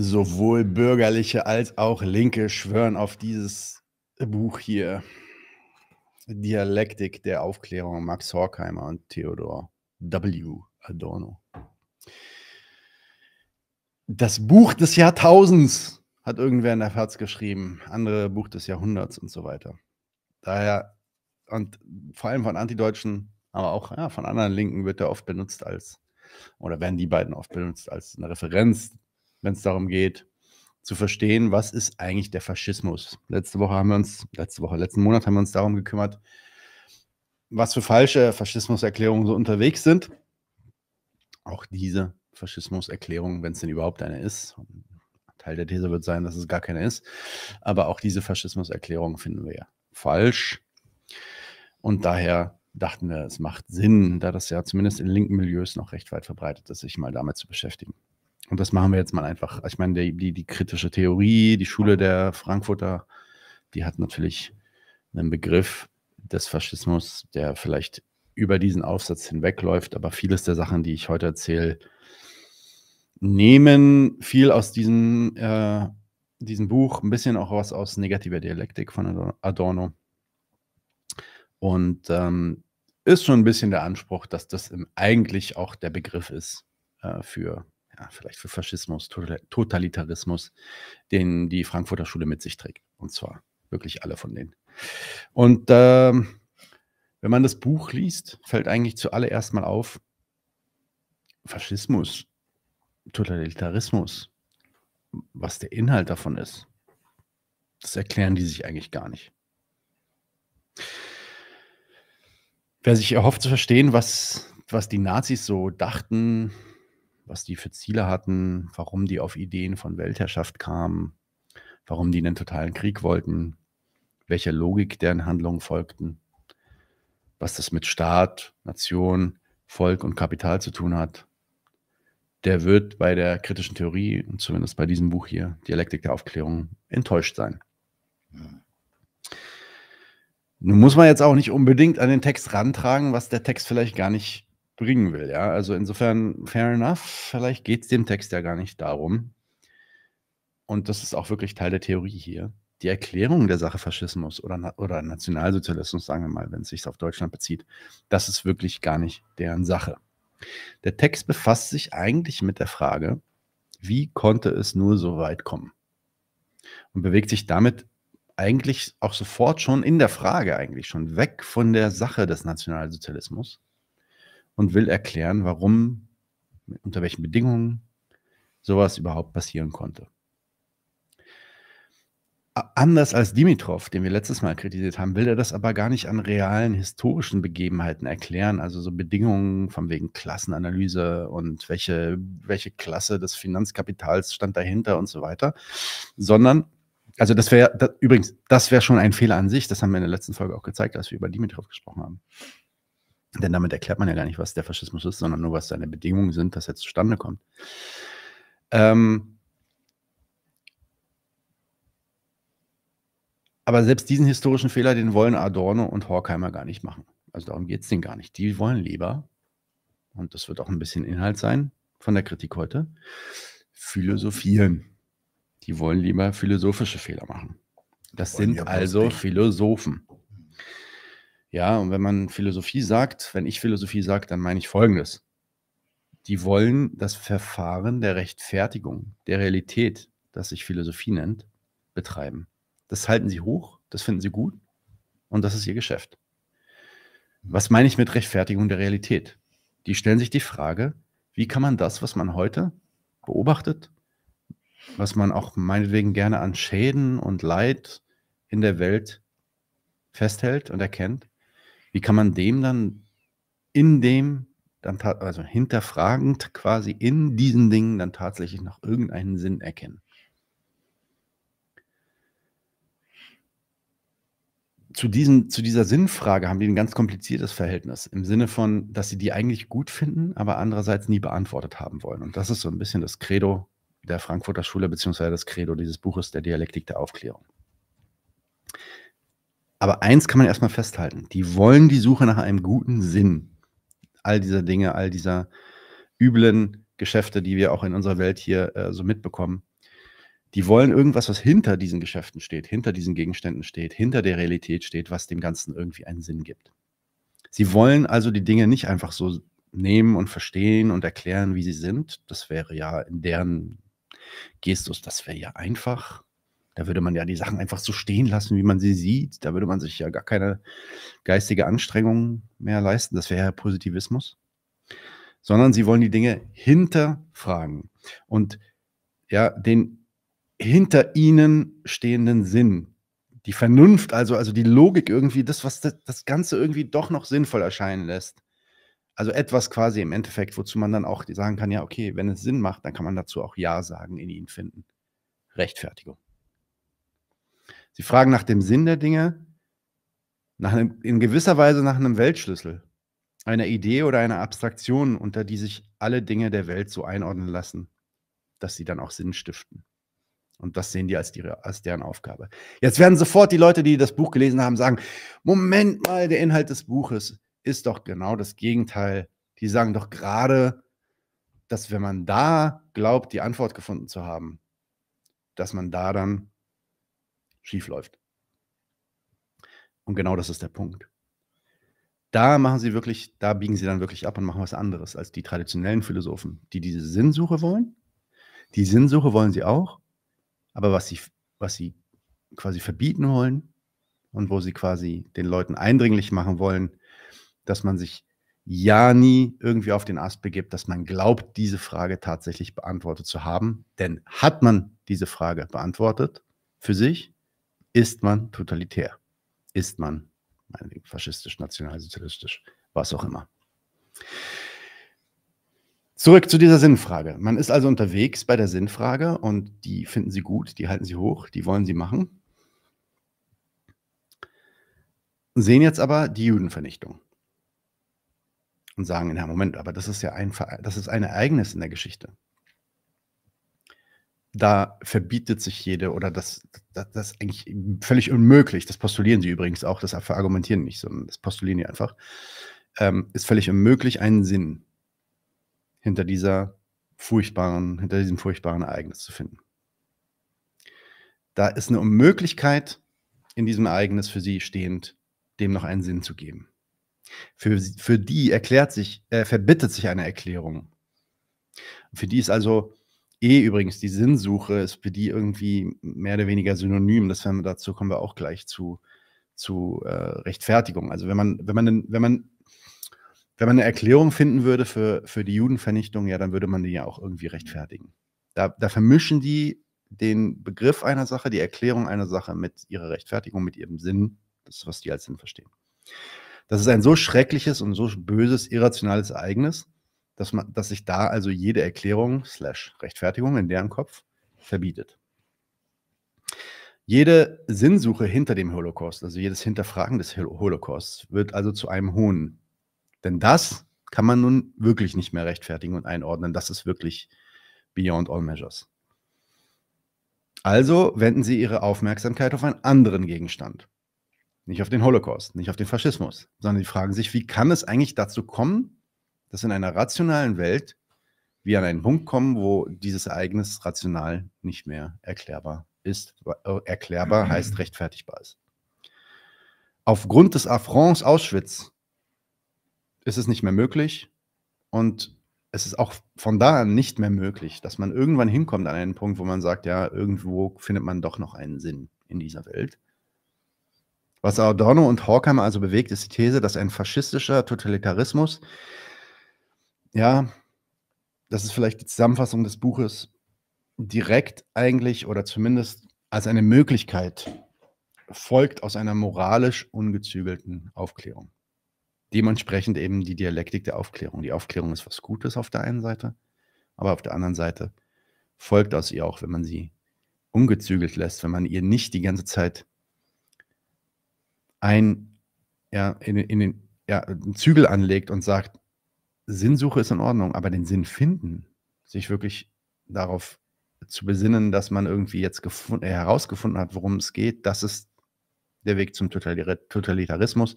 sowohl bürgerliche als auch Linke schwören auf dieses Buch hier. Dialektik der Aufklärung, Max Horkheimer und Theodor W. Adorno. Das Buch des Jahrtausends hat irgendwer in der Faz geschrieben, andere Buch des Jahrhunderts und so weiter. Daher, und vor allem von Antideutschen, aber auch ja, von anderen Linken wird er oft benutzt als, oder werden die beiden oft benutzt als eine Referenz wenn es darum geht, zu verstehen, was ist eigentlich der Faschismus. Letzte Woche haben wir uns, letzte Woche, letzten Monat haben wir uns darum gekümmert, was für falsche Faschismuserklärungen so unterwegs sind. Auch diese Faschismuserklärung, wenn es denn überhaupt eine ist. Teil der These wird sein, dass es gar keine ist. Aber auch diese Faschismuserklärung finden wir ja falsch. Und daher dachten wir, es macht Sinn, da das ja zumindest in linken Milieus noch recht weit verbreitet ist, sich mal damit zu beschäftigen. Und das machen wir jetzt mal einfach. Ich meine, die, die, die kritische Theorie, die Schule der Frankfurter, die hat natürlich einen Begriff des Faschismus, der vielleicht über diesen Aufsatz hinwegläuft, aber vieles der Sachen, die ich heute erzähle, nehmen viel aus diesem, äh, diesem Buch, ein bisschen auch was aus negativer Dialektik von Adorno. Und ähm, ist schon ein bisschen der Anspruch, dass das eigentlich auch der Begriff ist äh, für ja, vielleicht für Faschismus, Totalitarismus, den die Frankfurter Schule mit sich trägt. Und zwar wirklich alle von denen. Und ähm, wenn man das Buch liest, fällt eigentlich zuallererst mal auf, Faschismus, Totalitarismus, was der Inhalt davon ist, das erklären die sich eigentlich gar nicht. Wer sich erhofft zu verstehen, was, was die Nazis so dachten, was die für Ziele hatten, warum die auf Ideen von Weltherrschaft kamen, warum die einen totalen Krieg wollten, welcher Logik deren Handlungen folgten, was das mit Staat, Nation, Volk und Kapital zu tun hat. Der wird bei der kritischen Theorie und zumindest bei diesem Buch hier, Dialektik der Aufklärung, enttäuscht sein. Hm. Nun muss man jetzt auch nicht unbedingt an den Text rantragen, was der Text vielleicht gar nicht bringen will. Ja? Also insofern, fair enough, vielleicht geht es dem Text ja gar nicht darum. Und das ist auch wirklich Teil der Theorie hier. Die Erklärung der Sache Faschismus oder, oder Nationalsozialismus, sagen wir mal, wenn es sich auf Deutschland bezieht, das ist wirklich gar nicht deren Sache. Der Text befasst sich eigentlich mit der Frage, wie konnte es nur so weit kommen? Und bewegt sich damit eigentlich auch sofort schon in der Frage eigentlich schon weg von der Sache des Nationalsozialismus und will erklären, warum, unter welchen Bedingungen sowas überhaupt passieren konnte. Anders als Dimitrov, den wir letztes Mal kritisiert haben, will er das aber gar nicht an realen historischen Begebenheiten erklären, also so Bedingungen von wegen Klassenanalyse und welche, welche Klasse des Finanzkapitals stand dahinter und so weiter, sondern, also das wäre, übrigens, das wäre schon ein Fehler an sich, das haben wir in der letzten Folge auch gezeigt, als wir über Dimitrov gesprochen haben. Denn damit erklärt man ja gar nicht, was der Faschismus ist, sondern nur, was seine Bedingungen sind, dass er zustande kommt. Ähm, aber selbst diesen historischen Fehler, den wollen Adorno und Horkheimer gar nicht machen. Also darum geht es denen gar nicht. Die wollen lieber, und das wird auch ein bisschen Inhalt sein von der Kritik heute, philosophieren. Die wollen lieber philosophische Fehler machen. Das sind also Philosophen. Ja, und wenn man Philosophie sagt, wenn ich Philosophie sage, dann meine ich Folgendes. Die wollen das Verfahren der Rechtfertigung, der Realität, das sich Philosophie nennt, betreiben. Das halten sie hoch, das finden sie gut und das ist ihr Geschäft. Was meine ich mit Rechtfertigung der Realität? Die stellen sich die Frage, wie kann man das, was man heute beobachtet, was man auch meinetwegen gerne an Schäden und Leid in der Welt festhält und erkennt, wie kann man dem dann in dem dann also hinterfragend quasi in diesen Dingen dann tatsächlich noch irgendeinen Sinn erkennen? zu, diesen, zu dieser Sinnfrage haben die ein ganz kompliziertes Verhältnis. Im Sinne von, dass sie die eigentlich gut finden, aber andererseits nie beantwortet haben wollen. Und das ist so ein bisschen das Credo der Frankfurter Schule, beziehungsweise das Credo dieses Buches der Dialektik der Aufklärung. Aber eins kann man erstmal festhalten. Die wollen die Suche nach einem guten Sinn. All dieser Dinge, all dieser üblen Geschäfte, die wir auch in unserer Welt hier äh, so mitbekommen. Die wollen irgendwas, was hinter diesen Geschäften steht, hinter diesen Gegenständen steht, hinter der Realität steht, was dem Ganzen irgendwie einen Sinn gibt. Sie wollen also die Dinge nicht einfach so nehmen und verstehen und erklären, wie sie sind. Das wäre ja in deren Gestus, das wäre ja einfach. Da würde man ja die Sachen einfach so stehen lassen, wie man sie sieht. Da würde man sich ja gar keine geistige Anstrengung mehr leisten. Das wäre ja Positivismus. Sondern sie wollen die Dinge hinterfragen und ja, den hinter ihnen stehenden Sinn, die Vernunft, also, also die Logik irgendwie, das, was das, das Ganze irgendwie doch noch sinnvoll erscheinen lässt. Also etwas quasi im Endeffekt, wozu man dann auch sagen kann, ja, okay, wenn es Sinn macht, dann kann man dazu auch Ja sagen, in ihnen finden. Rechtfertigung. Sie fragen nach dem Sinn der Dinge, nach einem, in gewisser Weise nach einem Weltschlüssel, einer Idee oder einer Abstraktion, unter die sich alle Dinge der Welt so einordnen lassen, dass sie dann auch Sinn stiften. Und das sehen die als, die, als deren Aufgabe. Jetzt werden sofort die Leute, die das Buch gelesen haben, sagen, Moment mal, der Inhalt des Buches ist doch genau das Gegenteil. Die sagen doch gerade, dass wenn man da glaubt, die Antwort gefunden zu haben, dass man da dann schief läuft. Und genau das ist der Punkt. Da machen sie wirklich, da biegen sie dann wirklich ab und machen was anderes als die traditionellen Philosophen, die diese Sinnsuche wollen. Die Sinnsuche wollen sie auch, aber was sie, was sie quasi verbieten wollen und wo sie quasi den Leuten eindringlich machen wollen, dass man sich ja nie irgendwie auf den Ast begibt, dass man glaubt, diese Frage tatsächlich beantwortet zu haben. Denn hat man diese Frage beantwortet für sich, ist man totalitär? Ist man faschistisch, nationalsozialistisch, was auch immer? Zurück zu dieser Sinnfrage. Man ist also unterwegs bei der Sinnfrage und die finden Sie gut, die halten Sie hoch, die wollen Sie machen. Sehen jetzt aber die Judenvernichtung und sagen, na Moment, aber das ist ja ein, das ist ein Ereignis in der Geschichte da verbietet sich jede oder das, das, das, ist eigentlich völlig unmöglich. Das postulieren sie übrigens auch, das argumentieren nicht, sondern das postulieren sie einfach. Ähm, ist völlig unmöglich, einen Sinn hinter dieser furchtbaren, hinter diesem furchtbaren Ereignis zu finden. Da ist eine Unmöglichkeit in diesem Ereignis für sie stehend, dem noch einen Sinn zu geben. Für, für die erklärt sich, äh, verbittet sich eine Erklärung. Für die ist also eh übrigens die Sinnsuche ist für die irgendwie mehr oder weniger synonym. Das werden wir, dazu kommen wir auch gleich zu, zu äh, Rechtfertigung. Also wenn man, wenn man, wenn man, wenn man eine Erklärung finden würde für, für die Judenvernichtung, ja, dann würde man die ja auch irgendwie rechtfertigen. Da, da vermischen die den Begriff einer Sache, die Erklärung einer Sache mit ihrer Rechtfertigung, mit ihrem Sinn, das, was die als Sinn verstehen. Das ist ein so schreckliches und so böses, irrationales Ereignis, dass, man, dass sich da also jede Erklärung slash Rechtfertigung in deren Kopf verbietet. Jede Sinnsuche hinter dem Holocaust, also jedes Hinterfragen des Holocausts, wird also zu einem Hohn. Denn das kann man nun wirklich nicht mehr rechtfertigen und einordnen. Das ist wirklich beyond all measures. Also wenden sie ihre Aufmerksamkeit auf einen anderen Gegenstand. Nicht auf den Holocaust, nicht auf den Faschismus, sondern sie fragen sich, wie kann es eigentlich dazu kommen, dass in einer rationalen Welt wir an einen Punkt kommen, wo dieses Ereignis rational nicht mehr erklärbar ist. Äh, erklärbar mhm. heißt rechtfertigbar ist. Aufgrund des Affronts Auschwitz ist es nicht mehr möglich und es ist auch von da an nicht mehr möglich, dass man irgendwann hinkommt an einen Punkt, wo man sagt, ja, irgendwo findet man doch noch einen Sinn in dieser Welt. Was Adorno und Horkheimer also bewegt, ist die These, dass ein faschistischer Totalitarismus ja, das ist vielleicht die Zusammenfassung des Buches, direkt eigentlich oder zumindest als eine Möglichkeit folgt aus einer moralisch ungezügelten Aufklärung. Dementsprechend eben die Dialektik der Aufklärung. Die Aufklärung ist was Gutes auf der einen Seite, aber auf der anderen Seite folgt aus ihr auch, wenn man sie ungezügelt lässt, wenn man ihr nicht die ganze Zeit ein, ja, in, in den, ja, einen Zügel anlegt und sagt, Sinnsuche ist in Ordnung, aber den Sinn finden, sich wirklich darauf zu besinnen, dass man irgendwie jetzt gefunden, äh, herausgefunden hat, worum es geht, das ist der Weg zum Totalitarismus.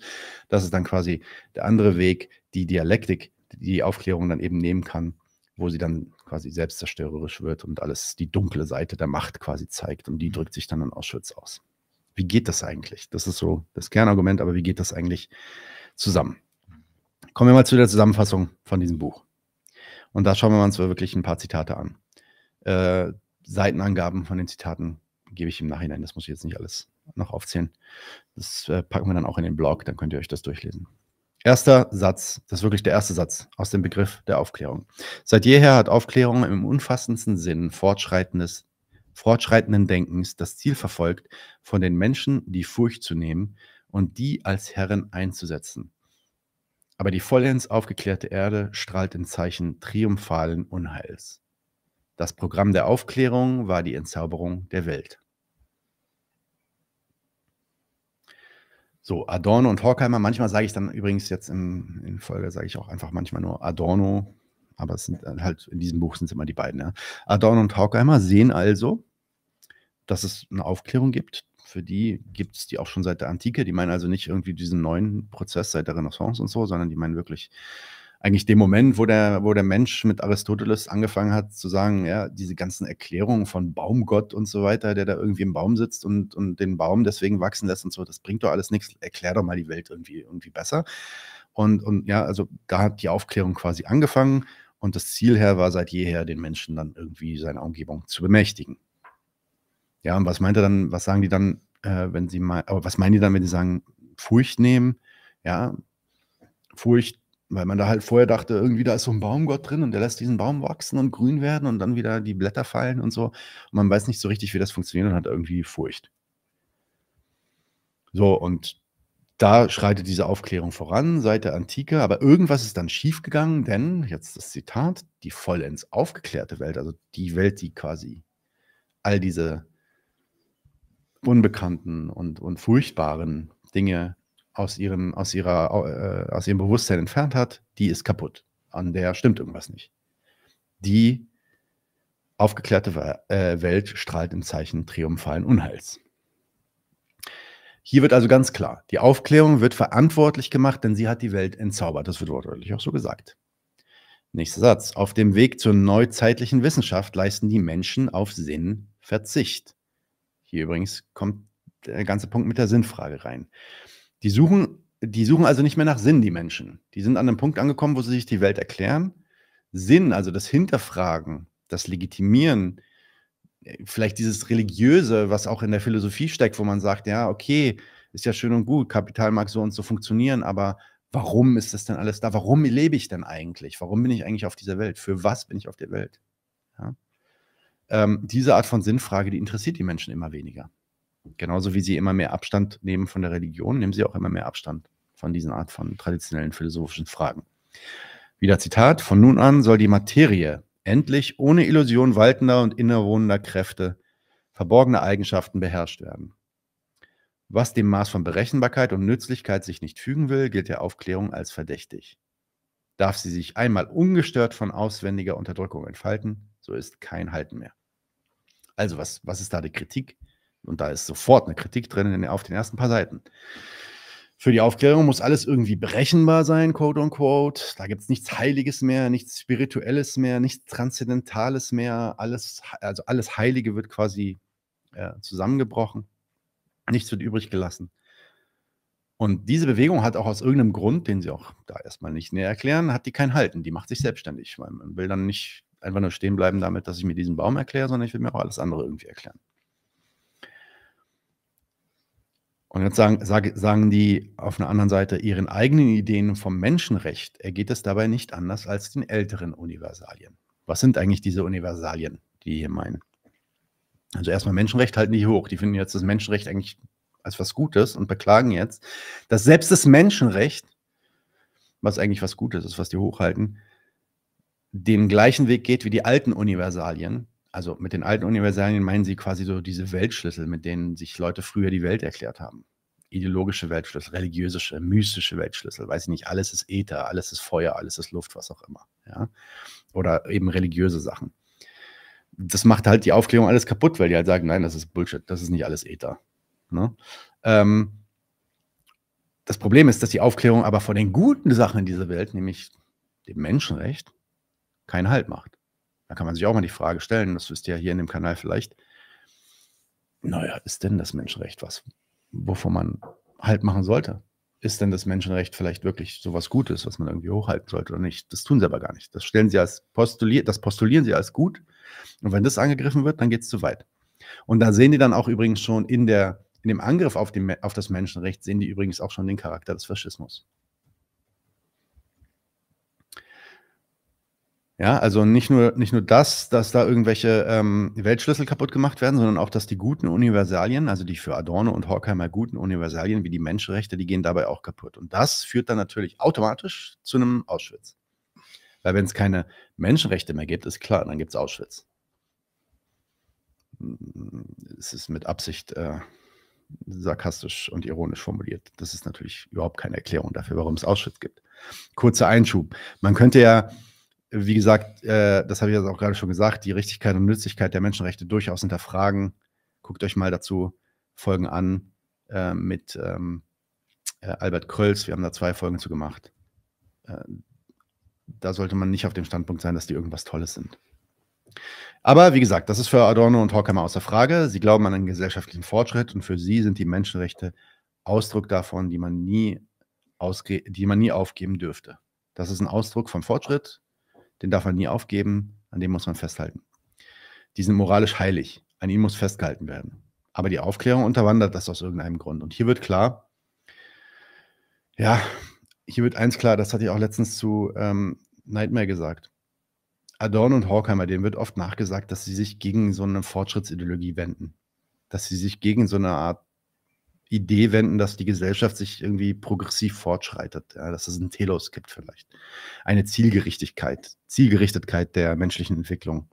Das ist dann quasi der andere Weg, die Dialektik, die die Aufklärung dann eben nehmen kann, wo sie dann quasi selbstzerstörerisch wird und alles die dunkle Seite der Macht quasi zeigt und die mhm. drückt sich dann in Auschwitz aus. Wie geht das eigentlich? Das ist so das Kernargument, aber wie geht das eigentlich zusammen? Kommen wir mal zu der Zusammenfassung von diesem Buch. Und da schauen wir uns wirklich ein paar Zitate an. Äh, Seitenangaben von den Zitaten gebe ich im Nachhinein. Das muss ich jetzt nicht alles noch aufzählen. Das äh, packen wir dann auch in den Blog, dann könnt ihr euch das durchlesen. Erster Satz, das ist wirklich der erste Satz aus dem Begriff der Aufklärung. Seit jeher hat Aufklärung im umfassendsten Sinn fortschreitendes, fortschreitenden Denkens das Ziel verfolgt, von den Menschen die Furcht zu nehmen und die als Herren einzusetzen. Aber die vollends aufgeklärte Erde strahlt in Zeichen triumphalen Unheils. Das Programm der Aufklärung war die Entzauberung der Welt. So, Adorno und Horkheimer, manchmal sage ich dann übrigens jetzt im, in Folge, sage ich auch einfach manchmal nur Adorno, aber es sind äh, halt in diesem Buch sind es immer die beiden. Ja. Adorno und Horkheimer sehen also, dass es eine Aufklärung gibt, für die gibt es die auch schon seit der Antike. Die meinen also nicht irgendwie diesen neuen Prozess seit der Renaissance und so, sondern die meinen wirklich eigentlich den Moment, wo der, wo der Mensch mit Aristoteles angefangen hat zu sagen, ja, diese ganzen Erklärungen von Baumgott und so weiter, der da irgendwie im Baum sitzt und, und den Baum deswegen wachsen lässt und so, das bringt doch alles nichts, erklär doch mal die Welt irgendwie, irgendwie besser. Und, und ja, also da hat die Aufklärung quasi angefangen und das Ziel her war seit jeher, den Menschen dann irgendwie seine Umgebung zu bemächtigen. Ja, und was meint er dann, was sagen die dann, äh, wenn sie mal, aber was meinen die dann, wenn sie sagen, Furcht nehmen? Ja, Furcht, weil man da halt vorher dachte, irgendwie da ist so ein Baumgott drin und der lässt diesen Baum wachsen und grün werden und dann wieder die Blätter fallen und so. Und man weiß nicht so richtig, wie das funktioniert und hat irgendwie Furcht. So, und da schreitet diese Aufklärung voran seit der Antike, aber irgendwas ist dann schiefgegangen, denn, jetzt das Zitat, die vollends aufgeklärte Welt, also die Welt, die quasi all diese Unbekannten und, und furchtbaren Dinge aus ihrem, aus, ihrer, äh, aus ihrem Bewusstsein entfernt hat, die ist kaputt. An der stimmt irgendwas nicht. Die aufgeklärte äh, Welt strahlt im Zeichen triumphalen Unheils. Hier wird also ganz klar, die Aufklärung wird verantwortlich gemacht, denn sie hat die Welt entzaubert. Das wird wortwörtlich auch so gesagt. Nächster Satz. Auf dem Weg zur neuzeitlichen Wissenschaft leisten die Menschen auf Sinn Verzicht. Hier übrigens kommt der ganze Punkt mit der Sinnfrage rein. Die suchen, die suchen also nicht mehr nach Sinn, die Menschen. Die sind an einem Punkt angekommen, wo sie sich die Welt erklären. Sinn, also das Hinterfragen, das Legitimieren, äh, vielleicht dieses Religiöse, was auch in der Philosophie steckt, wo man sagt, ja, okay, ist ja schön und gut, Kapital mag so und so funktionieren, aber warum ist das denn alles da? Warum lebe ich denn eigentlich? Warum bin ich eigentlich auf dieser Welt? Für was bin ich auf der Welt? Ja ähm, diese Art von Sinnfrage, die interessiert die Menschen immer weniger. Genauso wie sie immer mehr Abstand nehmen von der Religion, nehmen sie auch immer mehr Abstand von diesen Art von traditionellen philosophischen Fragen. Wieder Zitat, von nun an soll die Materie endlich ohne Illusion waltender und innewohnender Kräfte, verborgener Eigenschaften beherrscht werden. Was dem Maß von Berechenbarkeit und Nützlichkeit sich nicht fügen will, gilt der Aufklärung als verdächtig. Darf sie sich einmal ungestört von auswendiger Unterdrückung entfalten, so ist kein Halten mehr. Also, was, was ist da die Kritik? Und da ist sofort eine Kritik drin auf den ersten paar Seiten. Für die Aufklärung muss alles irgendwie berechenbar sein, quote unquote. Da gibt es nichts Heiliges mehr, nichts Spirituelles mehr, nichts Transzendentales mehr. Alles, also alles Heilige wird quasi äh, zusammengebrochen. Nichts wird übrig gelassen. Und diese Bewegung hat auch aus irgendeinem Grund, den sie auch da erstmal nicht näher erklären, hat die kein Halten. Die macht sich selbstständig. weil Man will dann nicht einfach nur stehen bleiben damit, dass ich mir diesen Baum erkläre, sondern ich will mir auch alles andere irgendwie erklären. Und jetzt sagen, sagen die auf einer anderen Seite, ihren eigenen Ideen vom Menschenrecht ergeht es dabei nicht anders als den älteren Universalien. Was sind eigentlich diese Universalien, die hier meinen? Also erstmal Menschenrecht halten die hoch. Die finden jetzt das Menschenrecht eigentlich als was Gutes und beklagen jetzt, dass selbst das Menschenrecht, was eigentlich was Gutes ist, was die hochhalten, den gleichen Weg geht wie die alten Universalien. Also mit den alten Universalien meinen sie quasi so diese Weltschlüssel, mit denen sich Leute früher die Welt erklärt haben. Ideologische Weltschlüssel, religiöse, mystische Weltschlüssel, weiß ich nicht, alles ist Äther, alles ist Feuer, alles ist Luft, was auch immer. Ja? Oder eben religiöse Sachen. Das macht halt die Aufklärung alles kaputt, weil die halt sagen, nein, das ist Bullshit, das ist nicht alles Äther. Ne? Ähm, das Problem ist, dass die Aufklärung aber vor den guten Sachen in dieser Welt, nämlich dem Menschenrecht, keinen Halt macht. Da kann man sich auch mal die Frage stellen, das wisst ihr ja hier in dem Kanal vielleicht, naja, ist denn das Menschenrecht was, wovon man Halt machen sollte? Ist denn das Menschenrecht vielleicht wirklich sowas Gutes, was man irgendwie hochhalten sollte oder nicht? Das tun sie aber gar nicht. Das stellen sie als postuliert, das postulieren sie als gut. Und wenn das angegriffen wird, dann geht es zu weit. Und da sehen die dann auch übrigens schon in der in dem Angriff auf, die, auf das Menschenrecht sehen die übrigens auch schon den Charakter des Faschismus. Ja, also nicht nur, nicht nur das, dass da irgendwelche ähm, Weltschlüssel kaputt gemacht werden, sondern auch, dass die guten Universalien, also die für Adorno und Horkheimer guten Universalien wie die Menschenrechte, die gehen dabei auch kaputt. Und das führt dann natürlich automatisch zu einem Auschwitz. Weil wenn es keine Menschenrechte mehr gibt, ist klar, dann gibt es Auschwitz. Es ist mit Absicht äh, sarkastisch und ironisch formuliert. Das ist natürlich überhaupt keine Erklärung dafür, warum es Auschwitz gibt. Kurzer Einschub. Man könnte ja wie gesagt, äh, das habe ich jetzt auch gerade schon gesagt, die Richtigkeit und Nützlichkeit der Menschenrechte durchaus hinterfragen. Guckt euch mal dazu Folgen an äh, mit ähm, äh, Albert Krölls. Wir haben da zwei Folgen zu gemacht. Äh, da sollte man nicht auf dem Standpunkt sein, dass die irgendwas Tolles sind. Aber wie gesagt, das ist für Adorno und Horkheimer außer Frage. Sie glauben an einen gesellschaftlichen Fortschritt und für sie sind die Menschenrechte Ausdruck davon, die man nie, die man nie aufgeben dürfte. Das ist ein Ausdruck von Fortschritt, den darf man nie aufgeben, an dem muss man festhalten. Die sind moralisch heilig, an ihnen muss festgehalten werden. Aber die Aufklärung unterwandert das aus irgendeinem Grund. Und hier wird klar, ja, hier wird eins klar, das hatte ich auch letztens zu ähm, Nightmare gesagt. Adorn und Horkheimer, denen wird oft nachgesagt, dass sie sich gegen so eine Fortschrittsideologie wenden. Dass sie sich gegen so eine Art Idee wenden, dass die Gesellschaft sich irgendwie progressiv fortschreitet, ja, dass es ein Telos gibt vielleicht. Eine Zielgerichtigkeit, Zielgerichtetkeit der menschlichen Entwicklung,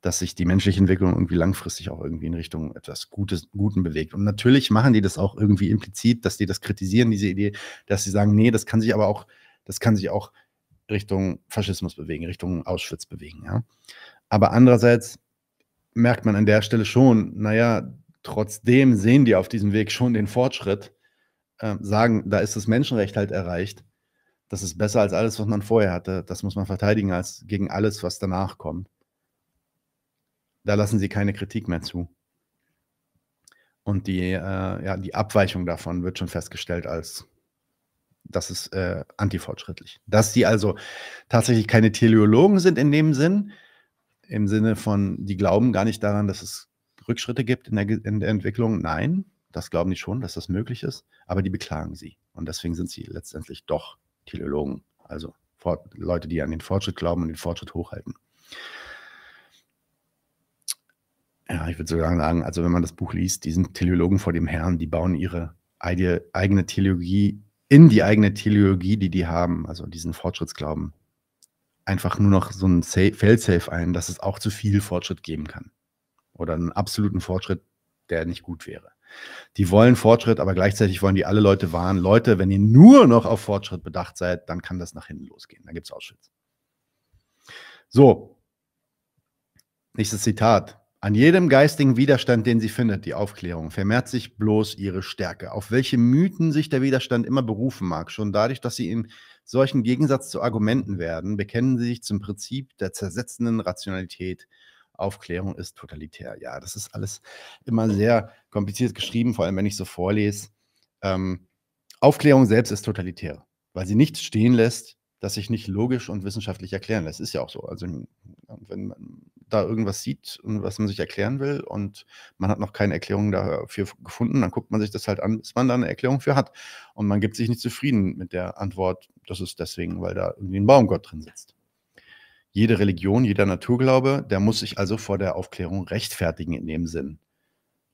dass sich die menschliche Entwicklung irgendwie langfristig auch irgendwie in Richtung etwas Gutes, Guten bewegt. Und natürlich machen die das auch irgendwie implizit, dass die das kritisieren, diese Idee, dass sie sagen, nee, das kann sich aber auch, das kann sich auch Richtung Faschismus bewegen, Richtung Auschwitz bewegen, ja. Aber andererseits merkt man an der Stelle schon, naja, Trotzdem sehen die auf diesem Weg schon den Fortschritt, äh, sagen, da ist das Menschenrecht halt erreicht. Das ist besser als alles, was man vorher hatte. Das muss man verteidigen als gegen alles, was danach kommt. Da lassen sie keine Kritik mehr zu. Und die, äh, ja, die Abweichung davon wird schon festgestellt als das ist äh, antifortschrittlich. Dass sie also tatsächlich keine Teleologen sind in dem Sinn, im Sinne von, die glauben gar nicht daran, dass es Rückschritte gibt in der, in der Entwicklung? Nein, das glauben die schon, dass das möglich ist, aber die beklagen sie. Und deswegen sind sie letztendlich doch Teleologen, also Leute, die an den Fortschritt glauben und den Fortschritt hochhalten. Ja, ich würde sogar sagen, also wenn man das Buch liest, die sind Teleologen vor dem Herrn, die bauen ihre eigene Teleologie in die eigene Teleologie, die die haben, also diesen Fortschrittsglauben, einfach nur noch so ein Failsafe ein, dass es auch zu viel Fortschritt geben kann oder einen absoluten Fortschritt, der nicht gut wäre. Die wollen Fortschritt, aber gleichzeitig wollen die alle Leute warnen. Leute, wenn ihr nur noch auf Fortschritt bedacht seid, dann kann das nach hinten losgehen. Da gibt es Auschwitz. So, nächstes Zitat. An jedem geistigen Widerstand, den sie findet, die Aufklärung, vermehrt sich bloß ihre Stärke. Auf welche Mythen sich der Widerstand immer berufen mag, schon dadurch, dass sie in solchen Gegensatz zu Argumenten werden, bekennen sie sich zum Prinzip der zersetzenden Rationalität Aufklärung ist totalitär. Ja, das ist alles immer sehr kompliziert geschrieben, vor allem wenn ich so vorlese. Ähm, Aufklärung selbst ist totalitär, weil sie nichts stehen lässt, das sich nicht logisch und wissenschaftlich erklären lässt. Ist ja auch so. Also wenn man da irgendwas sieht und was man sich erklären will und man hat noch keine Erklärung dafür gefunden, dann guckt man sich das halt an, bis man da eine Erklärung für hat. Und man gibt sich nicht zufrieden mit der Antwort, das ist deswegen, weil da irgendwie ein Baumgott drin sitzt. Jede Religion, jeder Naturglaube, der muss sich also vor der Aufklärung rechtfertigen in dem Sinn.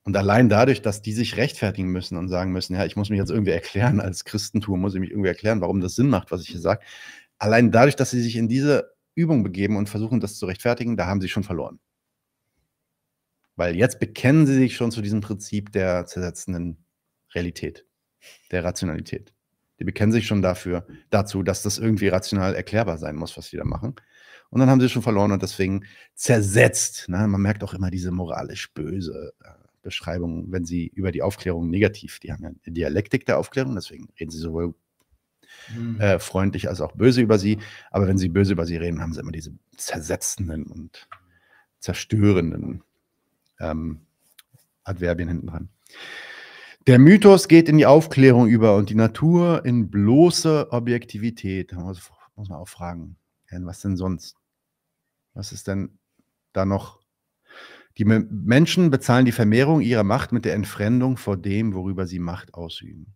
Und allein dadurch, dass die sich rechtfertigen müssen und sagen müssen, ja, ich muss mich jetzt irgendwie erklären, als Christentum muss ich mich irgendwie erklären, warum das Sinn macht, was ich hier sage. Allein dadurch, dass sie sich in diese Übung begeben und versuchen, das zu rechtfertigen, da haben sie schon verloren. Weil jetzt bekennen sie sich schon zu diesem Prinzip der zersetzenden Realität, der Rationalität. Die bekennen sich schon dafür, dazu, dass das irgendwie rational erklärbar sein muss, was sie da machen. Und dann haben sie schon verloren und deswegen zersetzt. Ne? Man merkt auch immer diese moralisch böse äh, Beschreibung, wenn sie über die Aufklärung negativ, die haben ja eine Dialektik der Aufklärung, deswegen reden sie sowohl hm. äh, freundlich als auch böse über sie. Aber wenn sie böse über sie reden, haben sie immer diese zersetzenden und zerstörenden ähm, Adverbien hinten dran. Der Mythos geht in die Aufklärung über und die Natur in bloße Objektivität. Da muss, muss man auch fragen, was denn sonst? Was ist denn da noch? Die Menschen bezahlen die Vermehrung ihrer Macht mit der Entfremdung vor dem, worüber sie Macht ausüben.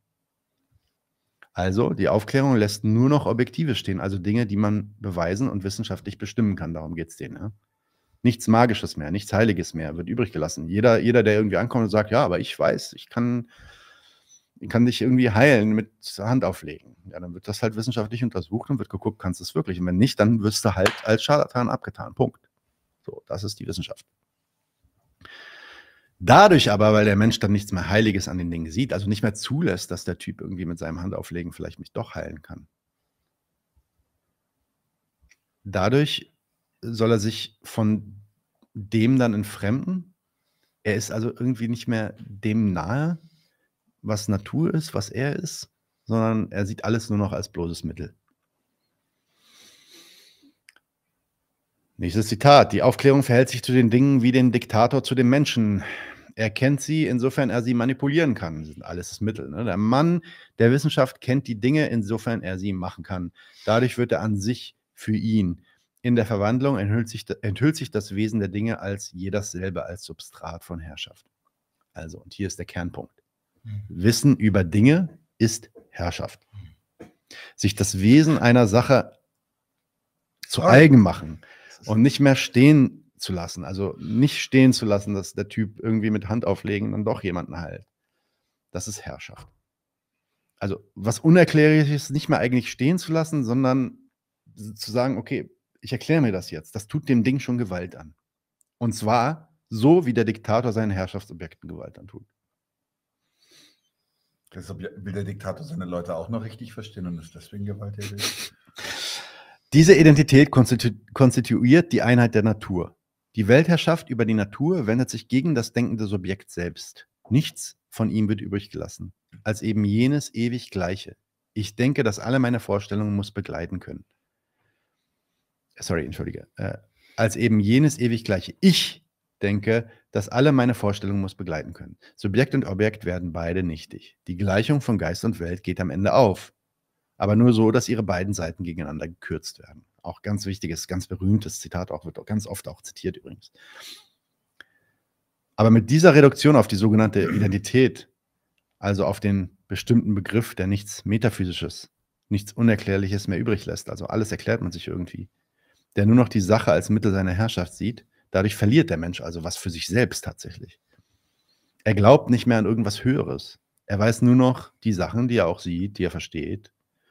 Also, die Aufklärung lässt nur noch Objektive stehen, also Dinge, die man beweisen und wissenschaftlich bestimmen kann. Darum geht es denen. Ja? Ne? Nichts Magisches mehr, nichts Heiliges mehr wird übrig gelassen. Jeder, jeder, der irgendwie ankommt und sagt, ja, aber ich weiß, ich kann kann dich irgendwie heilen mit Hand auflegen. Ja, dann wird das halt wissenschaftlich untersucht und wird geguckt, kannst du es wirklich. Und wenn nicht, dann wirst du halt als Scharlatan abgetan. Punkt. So, das ist die Wissenschaft. Dadurch aber, weil der Mensch dann nichts mehr Heiliges an den Dingen sieht, also nicht mehr zulässt, dass der Typ irgendwie mit seinem Handauflegen vielleicht mich doch heilen kann. Dadurch soll er sich von dem dann entfremden. Er ist also irgendwie nicht mehr dem nahe, was Natur ist, was er ist, sondern er sieht alles nur noch als bloßes Mittel. Nächstes Zitat. Die Aufklärung verhält sich zu den Dingen wie den Diktator zu den Menschen. Er kennt sie, insofern er sie manipulieren kann. Das sind alles das Mittel. Ne? Der Mann der Wissenschaft kennt die Dinge, insofern er sie machen kann. Dadurch wird er an sich für ihn. In der Verwandlung enthüllt sich, enthüllt sich das Wesen der Dinge als je dasselbe, als Substrat von Herrschaft. Also, und hier ist der Kernpunkt. Wissen über Dinge ist Herrschaft. Sich das Wesen einer Sache zu eigen machen und nicht mehr stehen zu lassen. Also nicht stehen zu lassen, dass der Typ irgendwie mit Hand auflegen dann doch jemanden heilt. Das ist Herrschaft. Also was Unerklärliches nicht mehr eigentlich stehen zu lassen, sondern zu sagen, okay, ich erkläre mir das jetzt. Das tut dem Ding schon Gewalt an. Und zwar so, wie der Diktator seinen Herrschaftsobjekten Gewalt antut. Deshalb will der Diktator seine Leute auch noch richtig verstehen und ist deswegen gewalttätig. Diese Identität konstitu konstituiert die Einheit der Natur. Die Weltherrschaft über die Natur wendet sich gegen das denkende Subjekt selbst. Nichts von ihm wird übrig gelassen, als eben jenes ewig Gleiche. Ich denke, dass alle meine Vorstellungen muss begleiten können. Äh, sorry, entschuldige. Äh, als eben jenes ewig Gleiche. Ich denke, dass alle meine Vorstellungen muss begleiten können. Subjekt und Objekt werden beide nichtig. Die Gleichung von Geist und Welt geht am Ende auf. Aber nur so, dass ihre beiden Seiten gegeneinander gekürzt werden. Auch ganz wichtiges, ganz berühmtes Zitat, auch wird ganz oft auch zitiert übrigens. Aber mit dieser Reduktion auf die sogenannte Identität, also auf den bestimmten Begriff, der nichts Metaphysisches, nichts Unerklärliches mehr übrig lässt, also alles erklärt man sich irgendwie, der nur noch die Sache als Mittel seiner Herrschaft sieht, Dadurch verliert der Mensch also was für sich selbst tatsächlich. Er glaubt nicht mehr an irgendwas Höheres. Er weiß nur noch die Sachen, die er auch sieht, die er versteht.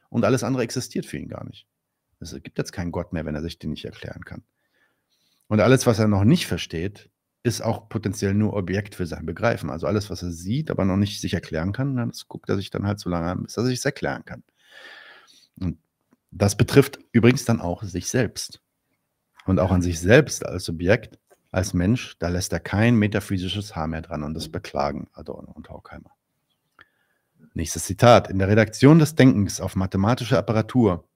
Und alles andere existiert für ihn gar nicht. Es gibt jetzt keinen Gott mehr, wenn er sich den nicht erklären kann. Und alles, was er noch nicht versteht, ist auch potenziell nur Objekt für sein Begreifen. Also alles, was er sieht, aber noch nicht sich erklären kann, das guckt er sich dann halt so lange an, bis er sich es erklären kann. Und das betrifft übrigens dann auch sich selbst und auch an sich selbst als Subjekt, als Mensch, da lässt er kein metaphysisches Haar mehr dran und das beklagen Adorno und Horkheimer. Nächstes Zitat. In der Redaktion des Denkens auf mathematische Apparatur.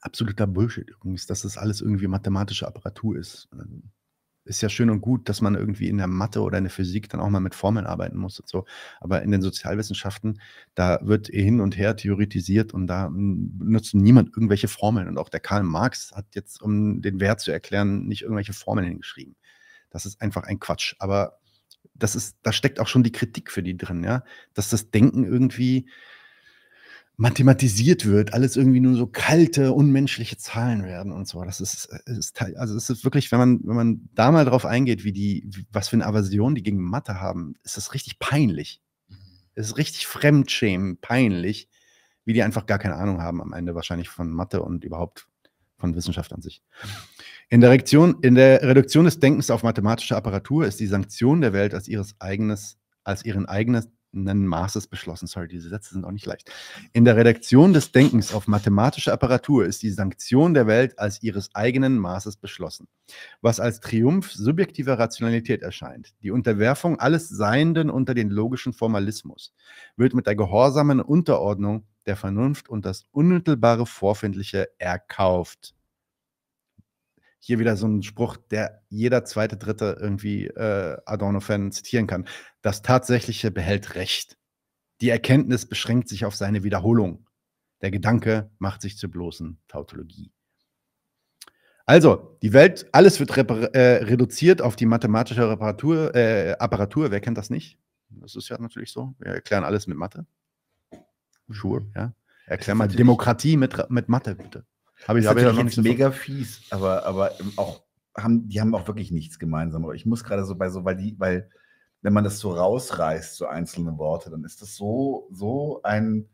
Absoluter Bullshit übrigens, dass das alles irgendwie mathematische Apparatur ist ist ja schön und gut, dass man irgendwie in der Mathe oder in der Physik dann auch mal mit Formeln arbeiten muss und so. Aber in den Sozialwissenschaften, da wird eh hin und her theoretisiert und da hm, benutzt niemand irgendwelche Formeln. Und auch der Karl Marx hat jetzt, um den Wert zu erklären, nicht irgendwelche Formeln hingeschrieben. Das ist einfach ein Quatsch. Aber das ist, da steckt auch schon die Kritik für die drin, ja. Dass das Denken irgendwie mathematisiert wird, alles irgendwie nur so kalte, unmenschliche Zahlen werden und so. Das ist, ist also es ist wirklich, wenn man, wenn man da mal drauf eingeht, wie die, was für eine Aversion die gegen Mathe haben, ist das richtig peinlich. Mhm. Es ist richtig fremdschämen, peinlich, wie die einfach gar keine Ahnung haben am Ende wahrscheinlich von Mathe und überhaupt von Wissenschaft an sich. In der, Reaktion, in der Reduktion des Denkens auf mathematische Apparatur ist die Sanktion der Welt als ihres eigenes, als ihren eigenes Maßes beschlossen. Sorry, diese Sätze sind auch nicht leicht. In der Redaktion des Denkens auf mathematische Apparatur ist die Sanktion der Welt als ihres eigenen Maßes beschlossen, was als Triumph subjektiver Rationalität erscheint. Die Unterwerfung alles Seienden unter den logischen Formalismus wird mit der gehorsamen Unterordnung der Vernunft und das unmittelbare Vorfindliche erkauft hier wieder so ein Spruch, der jeder zweite, dritte irgendwie äh, Adorno-Fan zitieren kann. Das Tatsächliche behält Recht. Die Erkenntnis beschränkt sich auf seine Wiederholung. Der Gedanke macht sich zur bloßen Tautologie. Also, die Welt, alles wird äh, reduziert auf die mathematische Reparatur, äh, Apparatur. Wer kennt das nicht? Das ist ja natürlich so. Wir erklären alles mit Mathe. Sure, ja. Erklär mal Demokratie mit, mit Mathe, bitte. Habe ich habe ja noch mega fies, aber, aber auch haben, die haben auch wirklich nichts gemeinsam. Aber ich muss gerade so bei so, weil die, weil, wenn man das so rausreißt, so einzelne Worte, dann ist das so, so ein,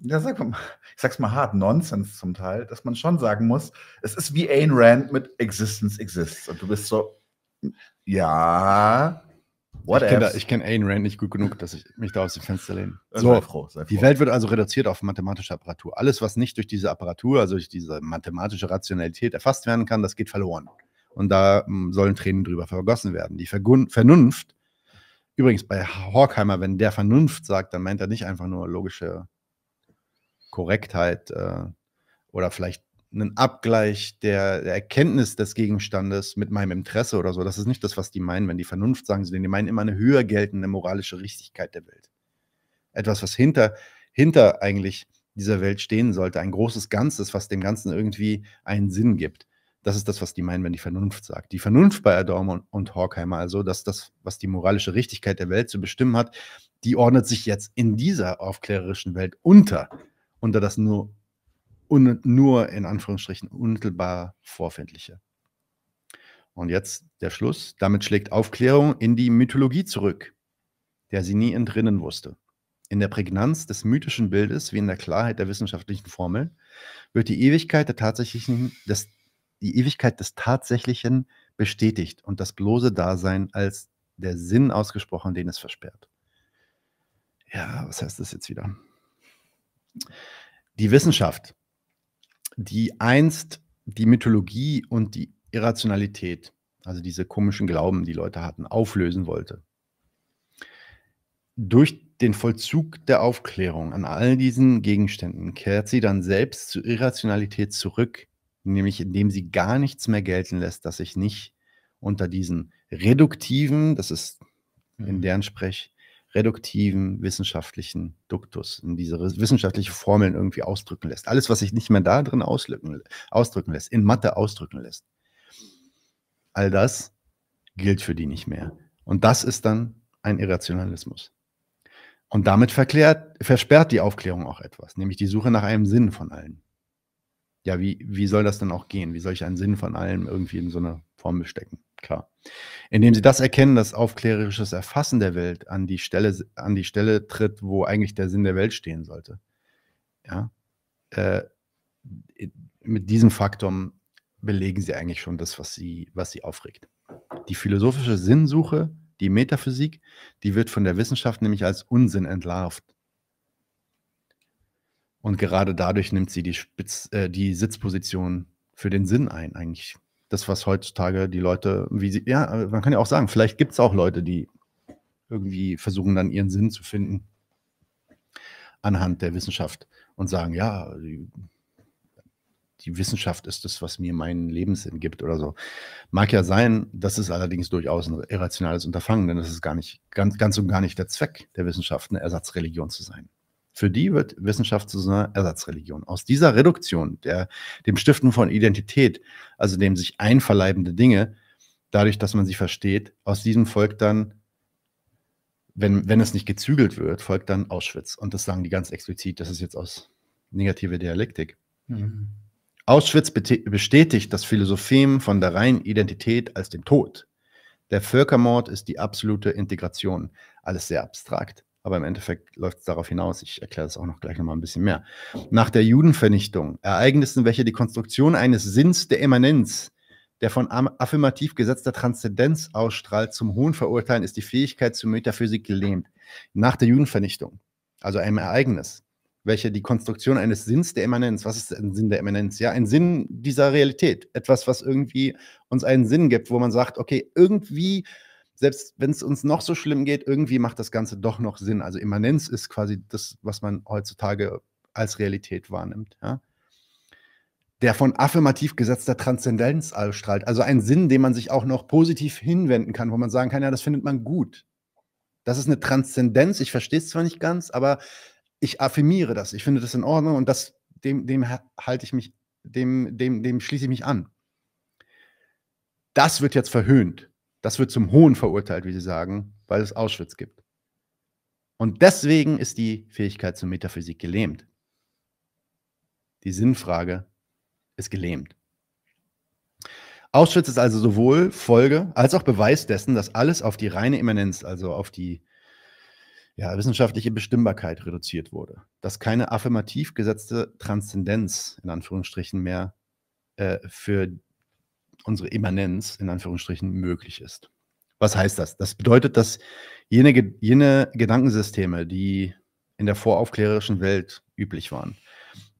ja, sag mal, ich sag's mal hart, Nonsens zum Teil, dass man schon sagen muss, es ist wie Ayn Rand mit Existence exists. Und du bist so, ja, Whatever. Ich kenne kenn Ayn Rand nicht gut genug, dass ich mich da aus dem Fenster lehne. Äh, so, sei froh, sei froh. die Welt wird also reduziert auf mathematische Apparatur. Alles, was nicht durch diese Apparatur, also durch diese mathematische Rationalität erfasst werden kann, das geht verloren. Und da mm, sollen Tränen drüber vergossen werden. Die Vergun Vernunft, übrigens bei Horkheimer, wenn der Vernunft sagt, dann meint er nicht einfach nur logische Korrektheit äh, oder vielleicht einen Abgleich der, der, Erkenntnis des Gegenstandes mit meinem Interesse oder so. Das ist nicht das, was die meinen, wenn die Vernunft sagen, sondern die meinen immer eine höher geltende moralische Richtigkeit der Welt. Etwas, was hinter, hinter eigentlich dieser Welt stehen sollte, ein großes Ganzes, was dem Ganzen irgendwie einen Sinn gibt. Das ist das, was die meinen, wenn die Vernunft sagt. Die Vernunft bei Adorno und Horkheimer, also dass das, was die moralische Richtigkeit der Welt zu bestimmen hat, die ordnet sich jetzt in dieser aufklärerischen Welt unter, unter das nur un, nur in Anführungsstrichen unmittelbar vorfindliche. Und jetzt der Schluss. Damit schlägt Aufklärung in die Mythologie zurück, der sie nie entrinnen wusste. In der Prägnanz des mythischen Bildes wie in der Klarheit der wissenschaftlichen Formel, wird die Ewigkeit, der tatsächlichen, des, die Ewigkeit des Tatsächlichen bestätigt und das bloße Dasein als der Sinn ausgesprochen, den es versperrt. Ja, was heißt das jetzt wieder? Die Wissenschaft die einst die Mythologie und die Irrationalität, also diese komischen Glauben, die Leute hatten, auflösen wollte. Durch den Vollzug der Aufklärung an all diesen Gegenständen kehrt sie dann selbst zur Irrationalität zurück, nämlich indem sie gar nichts mehr gelten lässt, das sich nicht unter diesen reduktiven, das ist in mhm. deren Sprech, reduktiven wissenschaftlichen Duktus, in diese wissenschaftliche Formeln irgendwie ausdrücken lässt. Alles, was sich nicht mehr da drin ausdrücken lässt, in Mathe ausdrücken lässt. All das gilt für die nicht mehr. Und das ist dann ein Irrationalismus. Und damit verklärt, versperrt die Aufklärung auch etwas, nämlich die Suche nach einem Sinn von allen. Ja, wie, wie soll das denn auch gehen? Wie soll ich einen Sinn von allem irgendwie in so eine Formel stecken? Klar. Indem sie das erkennen, dass aufklärerisches Erfassen der Welt an die Stelle, an die Stelle tritt, wo eigentlich der Sinn der Welt stehen sollte. Ja? Äh, mit diesem Faktum belegen sie eigentlich schon das, was sie, was sie aufregt. Die philosophische Sinnsuche, die Metaphysik, die wird von der Wissenschaft nämlich als Unsinn entlarvt. Und gerade dadurch nimmt sie die, Spitz, äh, die Sitzposition für den Sinn ein, eigentlich das, was heutzutage die Leute, wie sie, ja, man kann ja auch sagen, vielleicht gibt es auch Leute, die irgendwie versuchen, dann ihren Sinn zu finden anhand der Wissenschaft und sagen, ja, die, die Wissenschaft ist das, was mir meinen Lebenssinn gibt oder so. Mag ja sein, das ist allerdings durchaus ein irrationales Unterfangen, denn das ist gar nicht, ganz, ganz und gar nicht der Zweck der Wissenschaft, eine Ersatzreligion zu sein. Für die wird Wissenschaft zu so einer Ersatzreligion. Aus dieser Reduktion, der, dem Stiften von Identität, also dem sich einverleibende Dinge, dadurch, dass man sie versteht, aus diesem folgt dann, wenn, wenn es nicht gezügelt wird, folgt dann Auschwitz. Und das sagen die ganz explizit, das ist jetzt aus negative Dialektik. Mhm. Auschwitz bestätigt das Philosophem von der reinen Identität als dem Tod. Der Völkermord ist die absolute Integration. Alles sehr abstrakt. Aber im Endeffekt läuft es darauf hinaus. Ich erkläre das auch noch gleich nochmal ein bisschen mehr. Nach der Judenvernichtung, Ereignissen, welche die Konstruktion eines Sinns der Emanenz, der von affirmativ gesetzter Transzendenz ausstrahlt, zum Hohen verurteilen, ist die Fähigkeit zur Metaphysik gelähmt. Nach der Judenvernichtung, also einem Ereignis, welche die Konstruktion eines Sinns der Emanenz, was ist ein Sinn der Emanenz? Ja, ein Sinn dieser Realität. Etwas, was irgendwie uns einen Sinn gibt, wo man sagt, okay, irgendwie selbst wenn es uns noch so schlimm geht, irgendwie macht das Ganze doch noch Sinn. Also Immanenz ist quasi das, was man heutzutage als Realität wahrnimmt. Ja? Der von affirmativ gesetzter Transzendenz ausstrahlt. Also ein Sinn, den man sich auch noch positiv hinwenden kann, wo man sagen kann, ja, das findet man gut. Das ist eine Transzendenz. Ich verstehe es zwar nicht ganz, aber ich affirmiere das. Ich finde das in Ordnung und das, dem, dem halte ich mich, dem, dem, dem schließe ich mich an. Das wird jetzt verhöhnt. Das wird zum Hohen verurteilt, wie Sie sagen, weil es Auschwitz gibt. Und deswegen ist die Fähigkeit zur Metaphysik gelähmt. Die Sinnfrage ist gelähmt. Auschwitz ist also sowohl Folge als auch Beweis dessen, dass alles auf die reine Immanenz, also auf die ja, wissenschaftliche Bestimmbarkeit reduziert wurde. Dass keine affirmativ gesetzte Transzendenz, in Anführungsstrichen, mehr äh, für unsere Immanenz in Anführungsstrichen möglich ist. Was heißt das? Das bedeutet, dass jene, jene Gedankensysteme, die in der voraufklärerischen Welt üblich waren,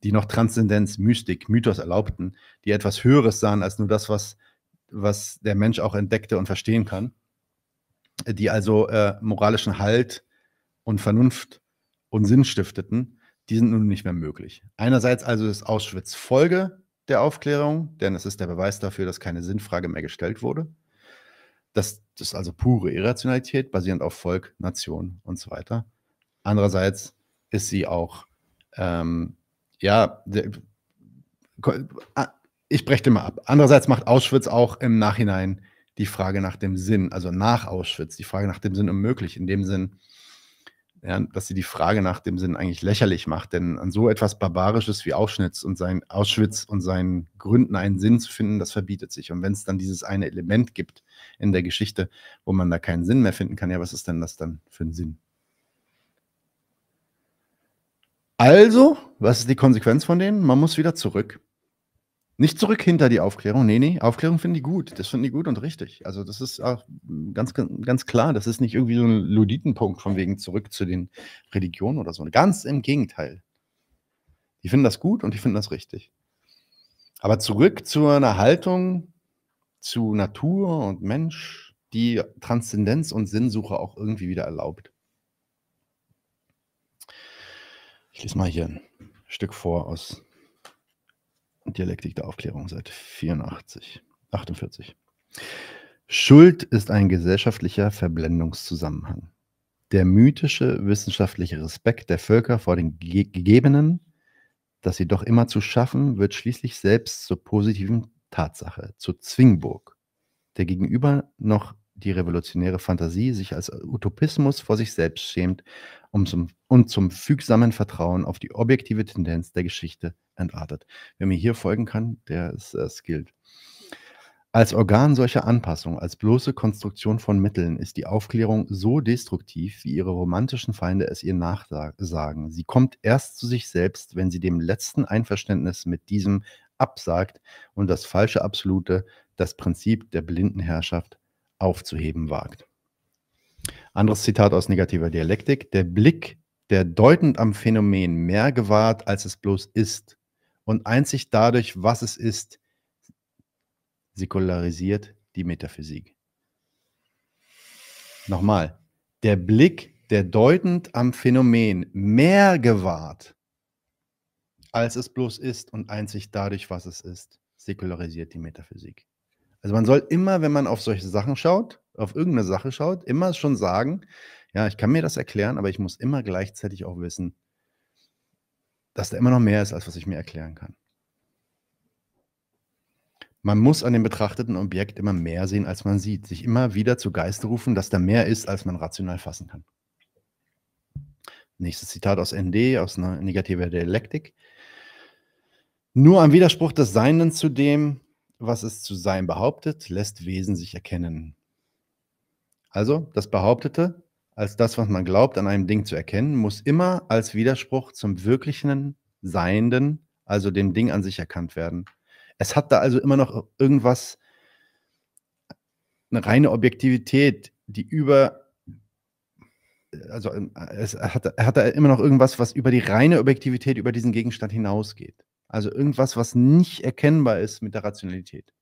die noch Transzendenz, Mystik, Mythos erlaubten, die etwas Höheres sahen als nur das, was, was der Mensch auch entdeckte und verstehen kann, die also äh, moralischen Halt und Vernunft und Sinn stifteten, die sind nun nicht mehr möglich. Einerseits also ist Auschwitz Folge der Aufklärung, denn es ist der Beweis dafür, dass keine Sinnfrage mehr gestellt wurde. Das, ist also pure Irrationalität, basierend auf Volk, Nation und so weiter. Andererseits ist sie auch, ähm, ja, ich breche mal ab. Andererseits macht Auschwitz auch im Nachhinein die Frage nach dem Sinn, also nach Auschwitz, die Frage nach dem Sinn unmöglich. In dem Sinn, ja, dass sie die Frage nach dem Sinn eigentlich lächerlich macht. Denn an so etwas Barbarisches wie Ausschnitz und sein Auschwitz und seinen Gründen einen Sinn zu finden, das verbietet sich. Und wenn es dann dieses eine Element gibt in der Geschichte, wo man da keinen Sinn mehr finden kann, ja, was ist denn das dann für ein Sinn? Also, was ist die Konsequenz von denen? Man muss wieder zurück nicht zurück hinter die Aufklärung. Nee, nee, Aufklärung finden die gut. Das finden die gut und richtig. Also, das ist auch ganz, ganz klar. Das ist nicht irgendwie so ein Luditenpunkt von wegen zurück zu den Religionen oder so. Ganz im Gegenteil. Die finden das gut und die finden das richtig. Aber zurück zu einer Haltung zu Natur und Mensch, die Transzendenz und Sinnsuche auch irgendwie wieder erlaubt. Ich lese mal hier ein Stück vor aus Dialektik der Aufklärung, seit 84, 48. Schuld ist ein gesellschaftlicher Verblendungszusammenhang. Der mythische wissenschaftliche Respekt der Völker vor den Ge Gegebenen, das sie doch immer zu schaffen, wird schließlich selbst zur positiven Tatsache, zur Zwingburg, der gegenüber noch die revolutionäre Fantasie sich als Utopismus vor sich selbst schämt und zum, und zum fügsamen Vertrauen auf die objektive Tendenz der Geschichte entartet. Wer mir hier folgen kann, der ist äh, gilt. Als Organ solcher Anpassung, als bloße Konstruktion von Mitteln ist die Aufklärung so destruktiv, wie ihre romantischen Feinde es ihr nachsagen. Sie kommt erst zu sich selbst, wenn sie dem letzten Einverständnis mit diesem absagt und das falsche Absolute, das Prinzip der blinden Herrschaft aufzuheben wagt. Anderes Zitat aus negativer Dialektik. Der Blick, der deutend am Phänomen mehr gewahrt, als es bloß ist und einzig dadurch, was es ist, säkularisiert die Metaphysik. Nochmal. Der Blick, der deutend am Phänomen mehr gewahrt, als es bloß ist und einzig dadurch, was es ist, säkularisiert die Metaphysik. Also man soll immer, wenn man auf solche Sachen schaut, auf irgendeine Sache schaut, immer schon sagen, ja, ich kann mir das erklären, aber ich muss immer gleichzeitig auch wissen, dass da immer noch mehr ist, als was ich mir erklären kann. Man muss an dem betrachteten Objekt immer mehr sehen, als man sieht, sich immer wieder zu Geiste rufen, dass da mehr ist, als man rational fassen kann. Nächstes Zitat aus ND, aus negativer Dialektik. Nur am Widerspruch des Seinen zu dem, was es zu sein behauptet, lässt Wesen sich erkennen. Also, das Behauptete als das, was man glaubt, an einem Ding zu erkennen, muss immer als Widerspruch zum wirklichen Seienden, also dem Ding an sich erkannt werden. Es hat da also immer noch irgendwas, eine reine Objektivität, die über, also äh, es hat, hat da immer noch irgendwas, was über die reine Objektivität, über diesen Gegenstand hinausgeht. Also irgendwas, was nicht erkennbar ist mit der Rationalität.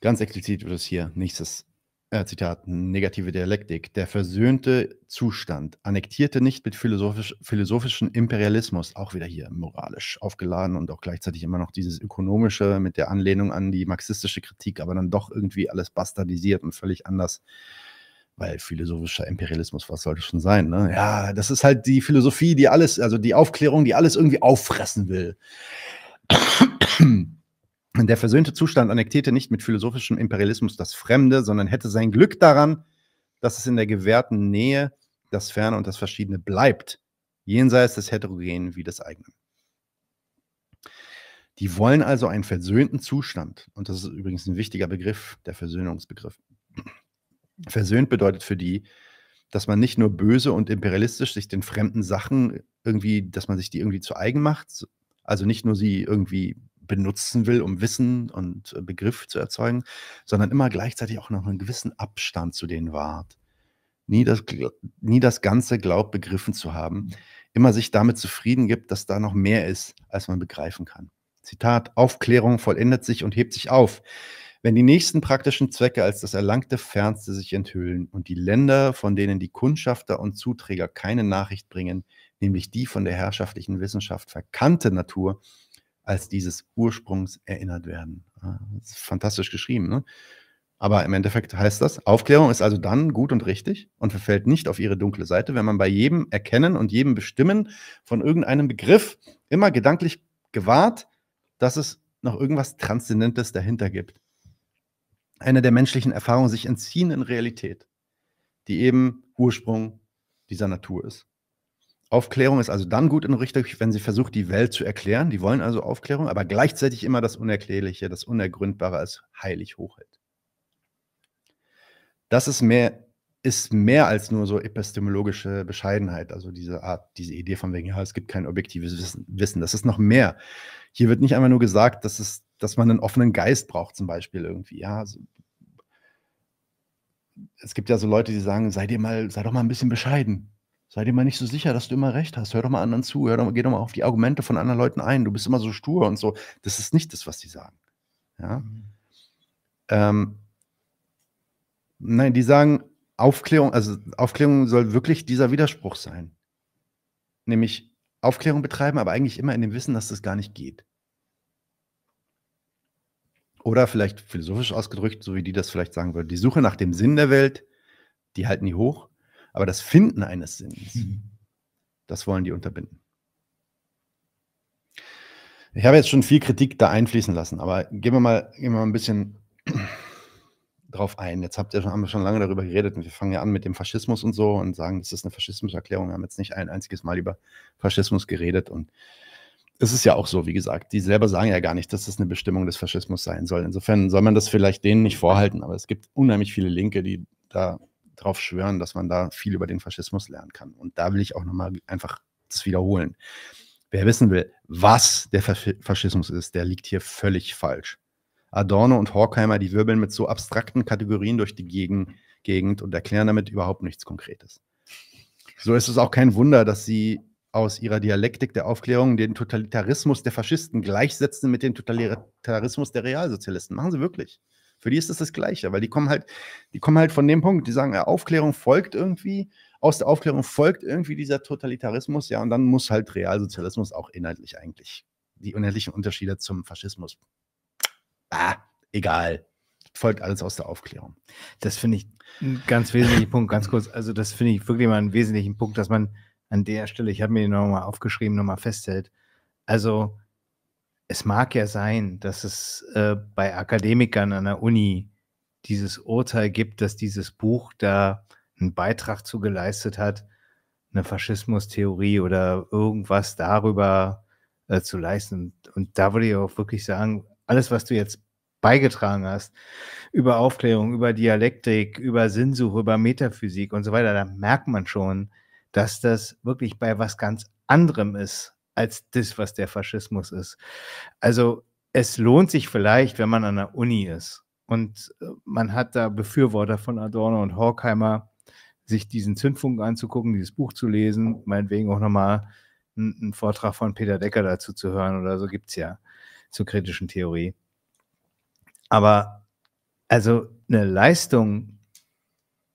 Ganz explizit wird es hier, nächstes äh, Zitat, negative Dialektik. Der versöhnte Zustand annektierte nicht mit philosophisch, philosophischem Imperialismus, auch wieder hier moralisch aufgeladen und auch gleichzeitig immer noch dieses ökonomische mit der Anlehnung an die marxistische Kritik, aber dann doch irgendwie alles bastardisiert und völlig anders äh, weil philosophischer Imperialismus, was sollte schon sein? Ne? Ja, das ist halt die Philosophie, die alles, also die Aufklärung, die alles irgendwie auffressen will. Der versöhnte Zustand annektierte nicht mit philosophischem Imperialismus das Fremde, sondern hätte sein Glück daran, dass es in der gewährten Nähe das Ferne und das Verschiedene bleibt, jenseits des Heterogenen wie des eigenen. Die wollen also einen versöhnten Zustand, und das ist übrigens ein wichtiger Begriff, der Versöhnungsbegriff. Versöhnt bedeutet für die, dass man nicht nur böse und imperialistisch sich den fremden Sachen irgendwie, dass man sich die irgendwie zu eigen macht, also nicht nur sie irgendwie benutzen will, um Wissen und äh, Begriff zu erzeugen, sondern immer gleichzeitig auch noch einen gewissen Abstand zu denen wahrt. Nie das, nie das Ganze glaubt, begriffen zu haben, immer sich damit zufrieden gibt, dass da noch mehr ist, als man begreifen kann. Zitat, Aufklärung vollendet sich und hebt sich auf. Wenn die nächsten praktischen Zwecke als das erlangte Fernste sich enthüllen und die Länder, von denen die Kundschafter und Zuträger keine Nachricht bringen, nämlich die von der herrschaftlichen Wissenschaft verkannte Natur, als dieses Ursprungs erinnert werden. Ah, das ist fantastisch geschrieben. Ne? Aber im Endeffekt heißt das, Aufklärung ist also dann gut und richtig und verfällt nicht auf ihre dunkle Seite, wenn man bei jedem Erkennen und jedem Bestimmen von irgendeinem Begriff immer gedanklich gewahrt, dass es noch irgendwas Transzendentes dahinter gibt einer der menschlichen Erfahrungen sich entziehenden Realität, die eben Ursprung dieser Natur ist. Aufklärung ist also dann gut und richtig, wenn sie versucht, die Welt zu erklären. Die wollen also Aufklärung, aber gleichzeitig immer das Unerklärliche, das Unergründbare als heilig hochhält. Das ist mehr, ist mehr als nur so epistemologische Bescheidenheit, also diese Art, diese Idee von wegen, ja, es gibt kein objektives Wissen. Das ist noch mehr. Hier wird nicht einmal nur gesagt, dass es dass man einen offenen Geist braucht, zum Beispiel irgendwie. Ja, also, es gibt ja so Leute, die sagen, sei dir mal, sei doch mal ein bisschen bescheiden. Sei dir mal nicht so sicher, dass du immer recht hast. Hör doch mal anderen zu, hör doch, geh doch mal auf die Argumente von anderen Leuten ein. Du bist immer so stur und so. Das ist nicht das, was die sagen. Ja. Mhm. Ähm, nein, die sagen, Aufklärung, also Aufklärung soll wirklich dieser Widerspruch sein. Nämlich Aufklärung betreiben, aber eigentlich immer in dem Wissen, dass das gar nicht geht. Oder vielleicht philosophisch ausgedrückt, so wie die das vielleicht sagen würde, die Suche nach dem Sinn der Welt, die halten die hoch, aber das Finden eines Sinns, mhm. das wollen die unterbinden. Ich habe jetzt schon viel Kritik da einfließen lassen, aber gehen wir mal, gehen wir mal ein bisschen drauf ein. Jetzt habt ihr schon, haben wir schon lange darüber geredet und wir fangen ja an mit dem Faschismus und so und sagen, das ist eine Faschismuserklärung. Wir haben jetzt nicht ein einziges Mal über Faschismus geredet und es ist ja auch so, wie gesagt, die selber sagen ja gar nicht, dass das eine Bestimmung des Faschismus sein soll. Insofern soll man das vielleicht denen nicht vorhalten, aber es gibt unheimlich viele Linke, die da drauf schwören, dass man da viel über den Faschismus lernen kann. Und da will ich auch nochmal einfach das wiederholen. Wer wissen will, was der Faschismus ist, der liegt hier völlig falsch. Adorno und Horkheimer, die wirbeln mit so abstrakten Kategorien durch die Gegend und erklären damit überhaupt nichts Konkretes. So ist es auch kein Wunder, dass sie aus ihrer Dialektik der Aufklärung den Totalitarismus der Faschisten gleichsetzen mit dem Totalitarismus der Realsozialisten. Machen sie wirklich. Für die ist das das Gleiche, weil die kommen halt, die kommen halt von dem Punkt, die sagen, ja, Aufklärung folgt irgendwie, aus der Aufklärung folgt irgendwie dieser Totalitarismus, ja, und dann muss halt Realsozialismus auch inhaltlich eigentlich die unendlichen Unterschiede zum Faschismus. Ah, egal folgt alles aus der Aufklärung. Das finde ich einen ganz wesentlichen Punkt, ganz kurz. Also, das finde ich wirklich mal einen wesentlichen Punkt, dass man an der Stelle, ich habe mir die nochmal aufgeschrieben, nochmal festhält. Also es mag ja sein, dass es äh, bei Akademikern an der Uni dieses Urteil gibt, dass dieses Buch da einen Beitrag zu geleistet hat, eine Faschismustheorie oder irgendwas darüber äh, zu leisten. Und da würde ich auch wirklich sagen, alles, was du jetzt beigetragen hast, über Aufklärung, über Dialektik, über Sinnsuche, über Metaphysik und so weiter, da merkt man schon, dass das wirklich bei was ganz anderem ist als das, was der Faschismus ist. Also es lohnt sich vielleicht, wenn man an der Uni ist und äh, man hat da Befürworter von Adorno und Horkheimer, sich diesen Zündfunk anzugucken, dieses Buch zu lesen, meinetwegen auch nochmal einen Vortrag von Peter Decker dazu zu hören oder so gibt es ja zur kritischen Theorie. Aber also eine Leistung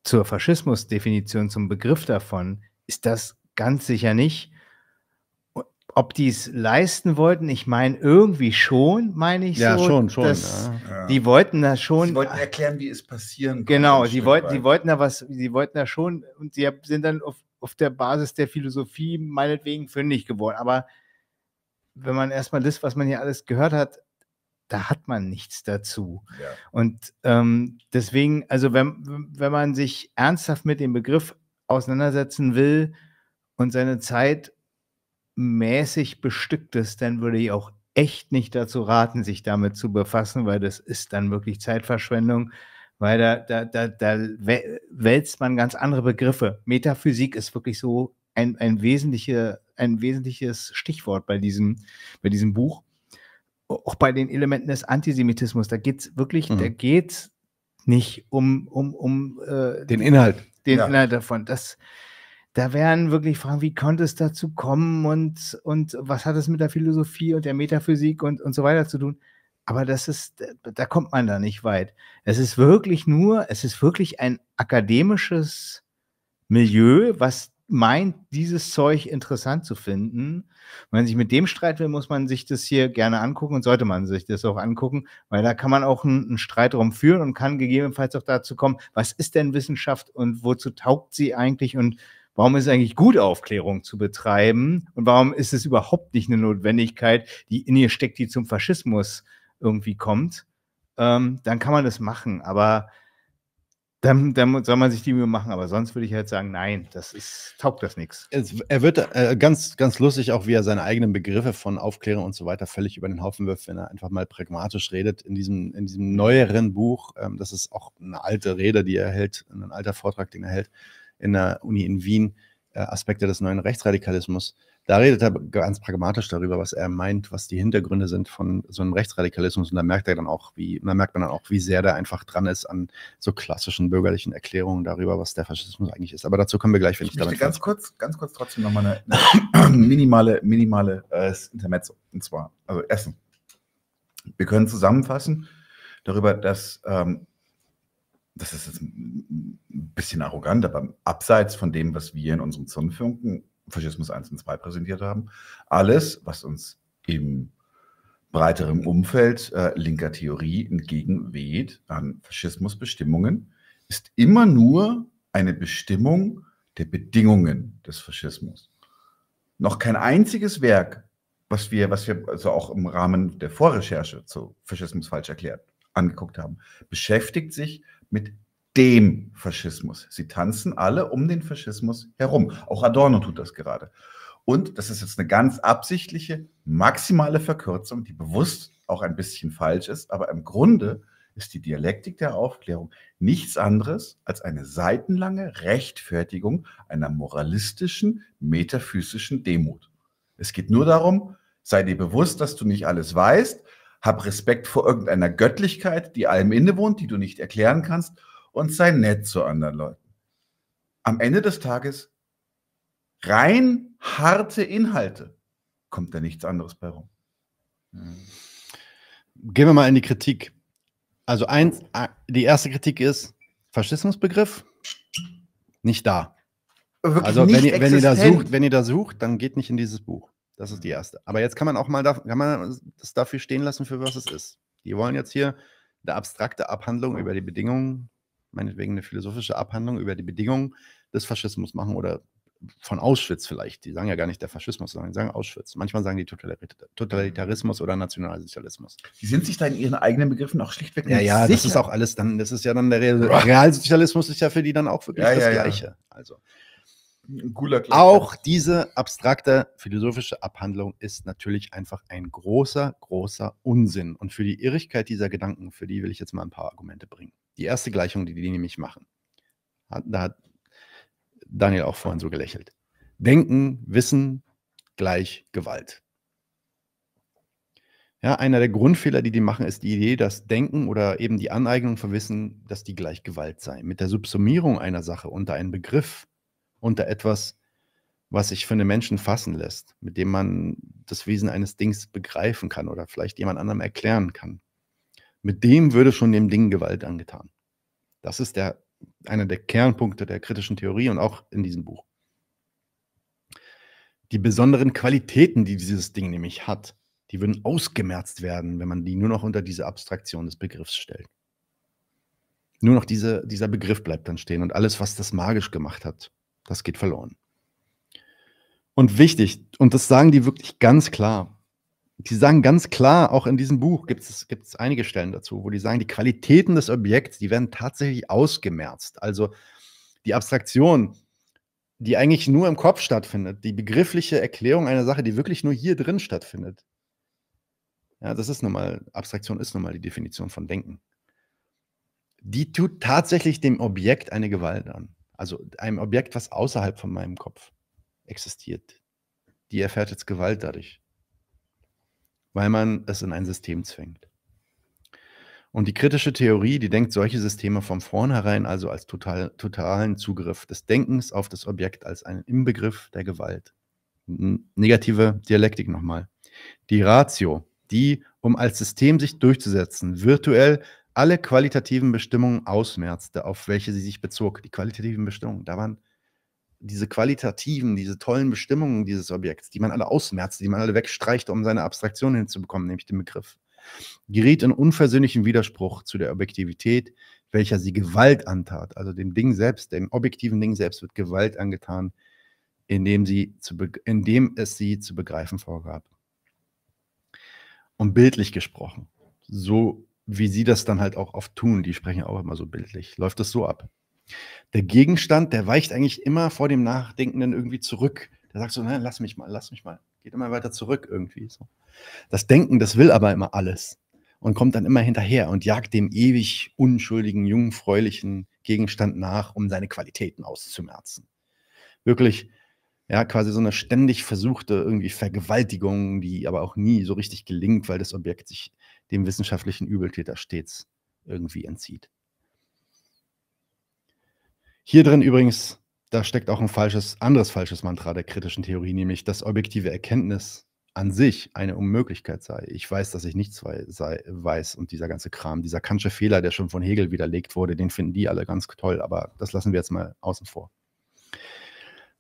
zur Faschismusdefinition, zum Begriff davon, ist das ganz sicher nicht. Ob die es leisten wollten, ich meine, irgendwie schon, meine ich ja, so. Schon, schon, ja. Die wollten da schon. Sie wollten erklären, wie es passieren kann. Genau, sie wollten, sie wollten da was, sie wollten da schon, und sie sind dann auf, auf der Basis der Philosophie meinetwegen fündig geworden. Aber wenn man erstmal das, was man hier alles gehört hat, da hat man nichts dazu. Ja. Und ähm, deswegen, also wenn, wenn man sich ernsthaft mit dem Begriff auseinandersetzen will und seine Zeit mäßig bestückt ist, dann würde ich auch echt nicht dazu raten, sich damit zu befassen, weil das ist dann wirklich Zeitverschwendung, weil da, da, da, da wälzt man ganz andere Begriffe. Metaphysik ist wirklich so ein, ein, wesentliche, ein wesentliches Stichwort bei diesem, bei diesem Buch. Auch bei den Elementen des Antisemitismus. Da geht es wirklich, mhm. da geht nicht um, um, um äh, den Inhalt den ja. Inhalt davon. Das, da wären wirklich Fragen, wie konnte es dazu kommen und, und was hat es mit der Philosophie und der Metaphysik und, und so weiter zu tun? Aber das ist, da kommt man da nicht weit. Es ist wirklich nur, es ist wirklich ein akademisches Milieu, was meint, dieses Zeug interessant zu finden. Wenn man sich mit dem Streit will, muss man sich das hier gerne angucken und sollte man sich das auch angucken, weil da kann man auch einen, einen Streit drum führen und kann gegebenenfalls auch dazu kommen, was ist denn Wissenschaft und wozu taugt sie eigentlich und warum ist es eigentlich gut, Aufklärung zu betreiben und warum ist es überhaupt nicht eine Notwendigkeit, die in ihr steckt, die zum Faschismus irgendwie kommt. Ähm, dann kann man das machen, aber dann, dann, soll man sich die Mühe machen, aber sonst würde ich halt sagen, nein, das ist, taugt das nichts. Er wird äh, ganz, ganz lustig, auch wie er seine eigenen Begriffe von Aufklärung und so weiter völlig über den Haufen wirft, wenn er einfach mal pragmatisch redet in diesem, in diesem neueren Buch. Ähm, das ist auch eine alte Rede, die er hält, ein alter Vortrag, den er hält in der Uni in Wien, äh, Aspekte des neuen Rechtsradikalismus. Da redet er ganz pragmatisch darüber, was er meint, was die Hintergründe sind von so einem Rechtsradikalismus. Und da merkt er dann auch, wie, da merkt man dann auch, wie sehr da einfach dran ist an so klassischen bürgerlichen Erklärungen darüber, was der Faschismus eigentlich ist. Aber dazu kommen wir gleich, wenn ich, ich damit. Ganz falle. kurz, ganz kurz trotzdem nochmal eine, eine minimale, minimale äh, Intermezzo. Und zwar, also Essen. Wir können zusammenfassen darüber, dass ähm, das ist jetzt ein bisschen arrogant, aber abseits von dem, was wir in unserem Zonenfunken Faschismus 1 und 2 präsentiert haben. Alles, was uns im breiteren Umfeld äh, linker Theorie entgegenweht an Faschismusbestimmungen, ist immer nur eine Bestimmung der Bedingungen des Faschismus. Noch kein einziges Werk, was wir, was wir also auch im Rahmen der Vorrecherche zu Faschismus falsch erklärt angeguckt haben, beschäftigt sich mit dem Faschismus. Sie tanzen alle um den Faschismus herum. Auch Adorno tut das gerade. Und das ist jetzt eine ganz absichtliche, maximale Verkürzung, die bewusst auch ein bisschen falsch ist, aber im Grunde ist die Dialektik der Aufklärung nichts anderes als eine seitenlange Rechtfertigung einer moralistischen, metaphysischen Demut. Es geht nur darum, sei dir bewusst, dass du nicht alles weißt, hab Respekt vor irgendeiner Göttlichkeit, die allem innewohnt, die du nicht erklären kannst und sei nett zu anderen Leuten. Am Ende des Tages rein harte Inhalte kommt da nichts anderes bei rum. Hm. Gehen wir mal in die Kritik. Also eins, die erste Kritik ist Faschismusbegriff nicht da. Wirklich also wenn ihr, wenn ihr da sucht, wenn ihr da sucht, dann geht nicht in dieses Buch. Das ist die erste. Aber jetzt kann man auch mal da, kann man das dafür stehen lassen, für was es ist. Die wollen jetzt hier eine abstrakte Abhandlung über die Bedingungen meinetwegen eine philosophische Abhandlung über die Bedingungen des Faschismus machen oder von Auschwitz vielleicht. Die sagen ja gar nicht der Faschismus, sondern die sagen Auschwitz. Manchmal sagen die Totalitarismus oder Nationalsozialismus. Die sind sich da in ihren eigenen Begriffen auch schlichtweg nicht Ja, ja, sicher. das ist auch alles dann, das ist ja dann der Real Realsozialismus ist ja für die dann auch wirklich ja, das ja, Gleiche. Ja. Also. Auch diese abstrakte philosophische Abhandlung ist natürlich einfach ein großer, großer Unsinn. Und für die Irrigkeit dieser Gedanken, für die will ich jetzt mal ein paar Argumente bringen die erste Gleichung, die die nämlich machen. Da hat Daniel auch vorhin so gelächelt. Denken, Wissen gleich Gewalt. Ja, einer der Grundfehler, die die machen, ist die Idee, dass Denken oder eben die Aneignung von Wissen, dass die gleich Gewalt sei. Mit der Subsumierung einer Sache unter einen Begriff, unter etwas, was sich für einen Menschen fassen lässt, mit dem man das Wesen eines Dings begreifen kann oder vielleicht jemand anderem erklären kann. Mit dem würde schon dem Ding Gewalt angetan. Das ist der, einer der Kernpunkte der kritischen Theorie und auch in diesem Buch. Die besonderen Qualitäten, die dieses Ding nämlich hat, die würden ausgemerzt werden, wenn man die nur noch unter diese Abstraktion des Begriffs stellt. Nur noch diese, dieser Begriff bleibt dann stehen und alles, was das magisch gemacht hat, das geht verloren. Und wichtig, und das sagen die wirklich ganz klar, die sagen ganz klar, auch in diesem Buch gibt es einige Stellen dazu, wo die sagen, die Qualitäten des Objekts, die werden tatsächlich ausgemerzt. Also die Abstraktion, die eigentlich nur im Kopf stattfindet, die begriffliche Erklärung einer Sache, die wirklich nur hier drin stattfindet. Ja, das ist nun mal, Abstraktion ist nun mal die Definition von Denken. Die tut tatsächlich dem Objekt eine Gewalt an. Also einem Objekt, was außerhalb von meinem Kopf existiert. Die erfährt jetzt Gewalt dadurch weil man es in ein System zwingt. Und die kritische Theorie, die denkt solche Systeme von vornherein also als total, totalen Zugriff des Denkens auf das Objekt, als einen Inbegriff der Gewalt. Negative Dialektik nochmal. Die Ratio, die, um als System sich durchzusetzen, virtuell alle qualitativen Bestimmungen ausmerzte, auf welche sie sich bezog. Die qualitativen Bestimmungen, da waren diese qualitativen, diese tollen Bestimmungen dieses Objekts, die man alle ausmerzt, die man alle wegstreicht, um seine Abstraktion hinzubekommen, nämlich den Begriff, geriet in unversöhnlichen Widerspruch zu der Objektivität, welcher sie Gewalt antat. Also dem Ding selbst, dem objektiven Ding selbst wird Gewalt angetan, indem, sie zu indem es sie zu begreifen vorgab. Und bildlich gesprochen, so wie sie das dann halt auch oft tun, die sprechen auch immer so bildlich, läuft das so ab der Gegenstand, der weicht eigentlich immer vor dem Nachdenkenden irgendwie zurück. Der sagt so, ne, lass mich mal, lass mich mal. Geht immer weiter zurück irgendwie. So. Das Denken, das will aber immer alles und kommt dann immer hinterher und jagt dem ewig unschuldigen, jungfräulichen Gegenstand nach, um seine Qualitäten auszumerzen. Wirklich, ja, quasi so eine ständig versuchte irgendwie Vergewaltigung, die aber auch nie so richtig gelingt, weil das Objekt sich dem wissenschaftlichen Übeltäter stets irgendwie entzieht. Hier drin übrigens, da steckt auch ein falsches, anderes falsches Mantra der kritischen Theorie, nämlich, dass objektive Erkenntnis an sich eine Unmöglichkeit sei. Ich weiß, dass ich nichts weiß und dieser ganze Kram, dieser Kantsche Fehler, der schon von Hegel widerlegt wurde, den finden die alle ganz toll, aber das lassen wir jetzt mal außen vor.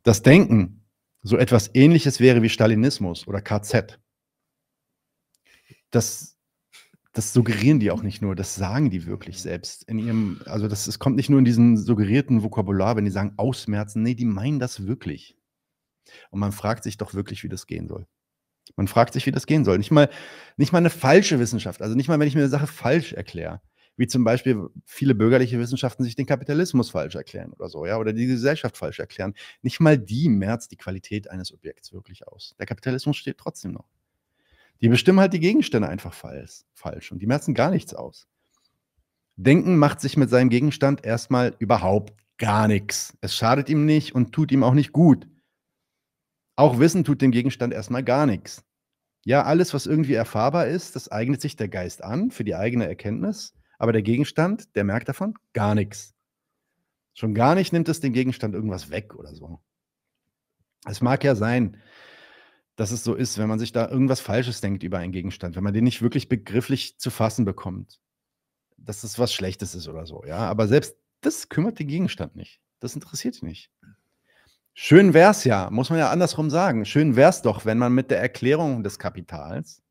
Das Denken, so etwas ähnliches wäre wie Stalinismus oder KZ. Das das suggerieren die auch nicht nur, das sagen die wirklich mhm. selbst. In ihrem, also das, das kommt nicht nur in diesem suggerierten Vokabular, wenn die sagen ausmerzen, nee, die meinen das wirklich. Und man fragt sich doch wirklich, wie das gehen soll. Man fragt sich, wie das gehen soll. Nicht mal, nicht mal eine falsche Wissenschaft, also nicht mal, wenn ich mir eine Sache falsch erkläre, wie zum Beispiel viele bürgerliche Wissenschaften sich den Kapitalismus falsch erklären oder so, ja, oder die Gesellschaft falsch erklären. Nicht mal die merzt die Qualität eines Objekts wirklich aus. Der Kapitalismus steht trotzdem noch. Die bestimmen halt die Gegenstände einfach falsch und die merzen gar nichts aus. Denken macht sich mit seinem Gegenstand erstmal überhaupt gar nichts. Es schadet ihm nicht und tut ihm auch nicht gut. Auch Wissen tut dem Gegenstand erstmal gar nichts. Ja, alles, was irgendwie erfahrbar ist, das eignet sich der Geist an für die eigene Erkenntnis, aber der Gegenstand, der merkt davon gar nichts. Schon gar nicht nimmt es dem Gegenstand irgendwas weg oder so. Es mag ja sein, dass es so ist, wenn man sich da irgendwas Falsches denkt über einen Gegenstand, wenn man den nicht wirklich begrifflich zu fassen bekommt, dass es was Schlechtes ist oder so, ja. Aber selbst das kümmert den Gegenstand nicht. Das interessiert ihn nicht. Schön wär's ja, muss man ja andersrum sagen. Schön wär's doch, wenn man mit der Erklärung des Kapitals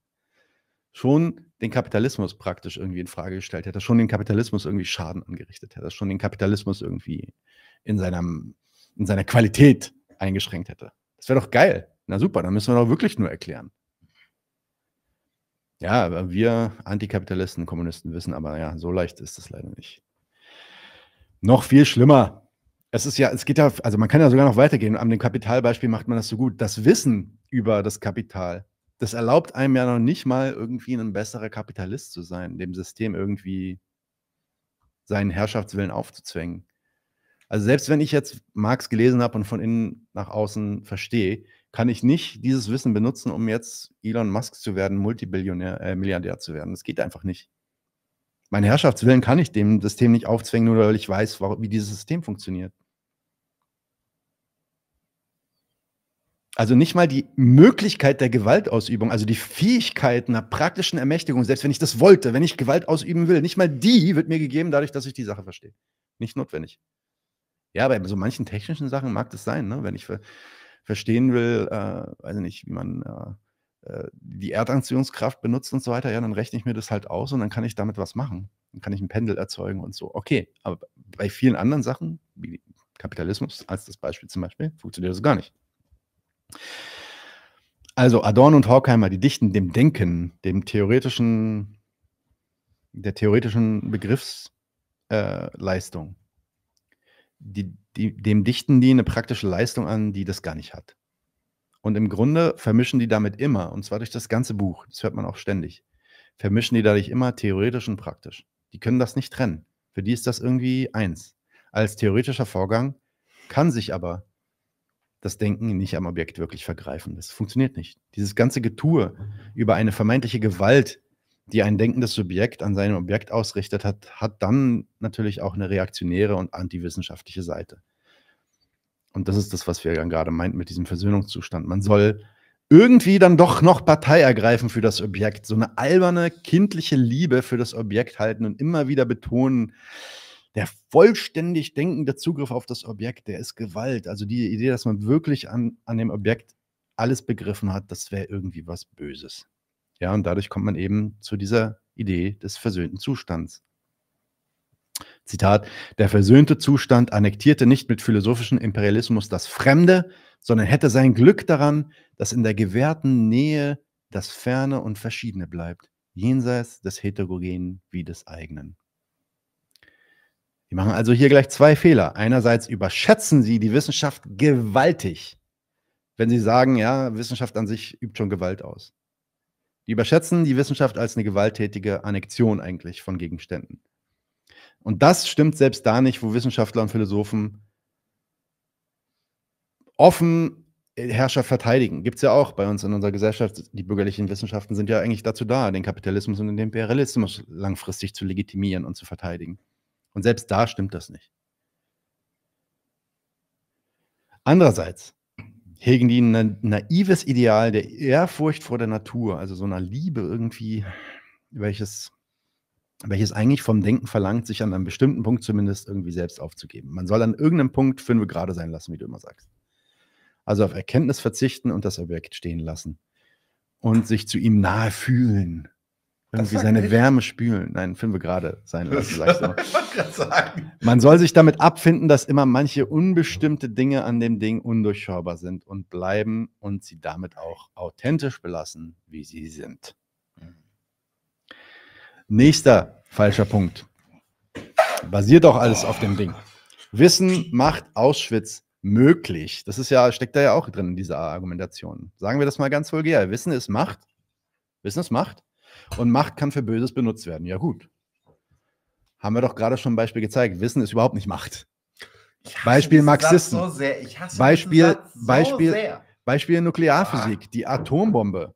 schon den Kapitalismus praktisch irgendwie in Frage gestellt hätte, schon den Kapitalismus irgendwie Schaden angerichtet hätte, schon den Kapitalismus irgendwie in, seinem, in seiner Qualität eingeschränkt hätte. Das wäre doch geil. Na super, dann müssen wir doch wirklich nur erklären. Ja, wir Antikapitalisten, Kommunisten wissen, aber ja, so leicht ist es leider nicht. Noch viel schlimmer. Es ist ja, es geht ja, also man kann ja sogar noch weitergehen. An dem Kapitalbeispiel macht man das so gut. Das Wissen über das Kapital, das erlaubt einem ja noch nicht mal irgendwie ein besserer Kapitalist zu sein, dem System irgendwie seinen Herrschaftswillen aufzuzwängen. Also selbst wenn ich jetzt Marx gelesen habe und von innen nach außen verstehe, kann ich nicht dieses Wissen benutzen, um jetzt Elon Musk zu werden, Multibillionär, äh, Milliardär zu werden. Das geht einfach nicht. Mein Herrschaftswillen kann ich dem System nicht aufzwingen, nur weil ich weiß, wie dieses System funktioniert. Also nicht mal die Möglichkeit der Gewaltausübung, also die Fähigkeit einer praktischen Ermächtigung, selbst wenn ich das wollte, wenn ich Gewalt ausüben will, nicht mal die wird mir gegeben, dadurch, dass ich die Sache verstehe. Nicht notwendig. Ja, bei so manchen technischen Sachen mag das sein, ne? wenn ich Für verstehen will, äh, weiß nicht, wie man äh, äh, die Erdanziehungskraft benutzt und so weiter, ja, dann rechne ich mir das halt aus und dann kann ich damit was machen. Dann kann ich ein Pendel erzeugen und so. Okay, aber bei vielen anderen Sachen, wie Kapitalismus als das Beispiel zum Beispiel, funktioniert das gar nicht. Also Adorno und Horkheimer, die dichten dem Denken, dem theoretischen, der theoretischen Begriffsleistung. Äh, die, die, dem dichten die eine praktische Leistung an, die das gar nicht hat. Und im Grunde vermischen die damit immer, und zwar durch das ganze Buch, das hört man auch ständig, vermischen die dadurch immer theoretisch und praktisch. Die können das nicht trennen. Für die ist das irgendwie eins. Als theoretischer Vorgang kann sich aber das Denken nicht am Objekt wirklich vergreifen. Das funktioniert nicht. Dieses ganze Getue mhm. über eine vermeintliche Gewalt, die ein denkendes Subjekt an seinem Objekt ausrichtet hat, hat dann natürlich auch eine reaktionäre und antiwissenschaftliche Seite. Und das ist das, was wir gerade meinten mit diesem Versöhnungszustand. Man soll irgendwie dann doch noch Partei ergreifen für das Objekt, so eine alberne, kindliche Liebe für das Objekt halten und immer wieder betonen, der vollständig denkende Zugriff auf das Objekt, der ist Gewalt. Also die Idee, dass man wirklich an, an dem Objekt alles begriffen hat, das wäre irgendwie was Böses. Ja, und dadurch kommt man eben zu dieser Idee des versöhnten Zustands. Zitat, der versöhnte Zustand annektierte nicht mit philosophischem Imperialismus das Fremde, sondern hätte sein Glück daran, dass in der gewährten Nähe das Ferne und Verschiedene bleibt, jenseits des Heterogenen wie des eigenen. Wir machen also hier gleich zwei Fehler. Einerseits überschätzen Sie die Wissenschaft gewaltig, wenn Sie sagen, ja, Wissenschaft an sich übt schon Gewalt aus. Die überschätzen die Wissenschaft als eine gewalttätige Annexion eigentlich von Gegenständen. Und das stimmt selbst da nicht, wo Wissenschaftler und Philosophen offen äh, Herrscher verteidigen. Gibt es ja auch bei uns in unserer Gesellschaft. Die bürgerlichen Wissenschaften sind ja eigentlich dazu da, den Kapitalismus und den Imperialismus langfristig zu legitimieren und zu verteidigen. Und selbst da stimmt das nicht. Andererseits hegen die ein naives Ideal der Ehrfurcht vor der Natur, also so einer Liebe irgendwie, welches, welches eigentlich vom Denken verlangt, sich an einem bestimmten Punkt zumindest irgendwie selbst aufzugeben. Man soll an irgendeinem Punkt fünf gerade sein lassen, wie du immer sagst. Also auf Erkenntnis verzichten und das Objekt stehen lassen und sich zu ihm nahe fühlen. Irgendwie seine nicht. Wärme spülen. Nein, fünf gerade sein lassen, sagst du. sagen. Man soll sich damit abfinden, dass immer manche unbestimmte Dinge an dem Ding undurchschaubar sind und bleiben und sie damit auch authentisch belassen, wie sie sind. Mhm. Nächster falscher Punkt. Basiert auch alles auf dem Ding. Wissen macht Auschwitz möglich. Das ist ja, steckt da ja auch drin in dieser Argumentation. Sagen wir das mal ganz vulgär. Wissen ist Macht. Wissen ist Macht. Und Macht kann für Böses benutzt werden. Ja, gut. Haben wir doch gerade schon ein Beispiel gezeigt. Wissen ist überhaupt nicht Macht. Beispiel Marxisten. So Beispiel, so Beispiel, sehr. Beispiel Nuklearphysik. Ah. Die Atombombe.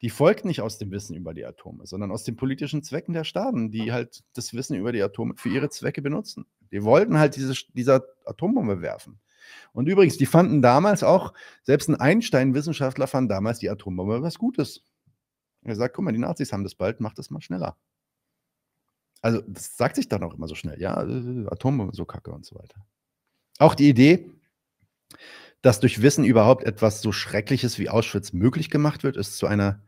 Die folgt nicht aus dem Wissen über die Atome, sondern aus den politischen Zwecken der Staaten, die halt das Wissen über die Atome für ihre Zwecke benutzen. Die wollten halt diese dieser Atombombe werfen. Und übrigens, die fanden damals auch, selbst ein Einstein-Wissenschaftler fand damals die Atombombe was Gutes. Und er sagt, guck mal, die Nazis haben das bald, mach das mal schneller. Also das sagt sich dann auch immer so schnell, ja, äh, Atombombe, so Kacke und so weiter. Auch die Idee, dass durch Wissen überhaupt etwas so Schreckliches wie Auschwitz möglich gemacht wird, ist zu einer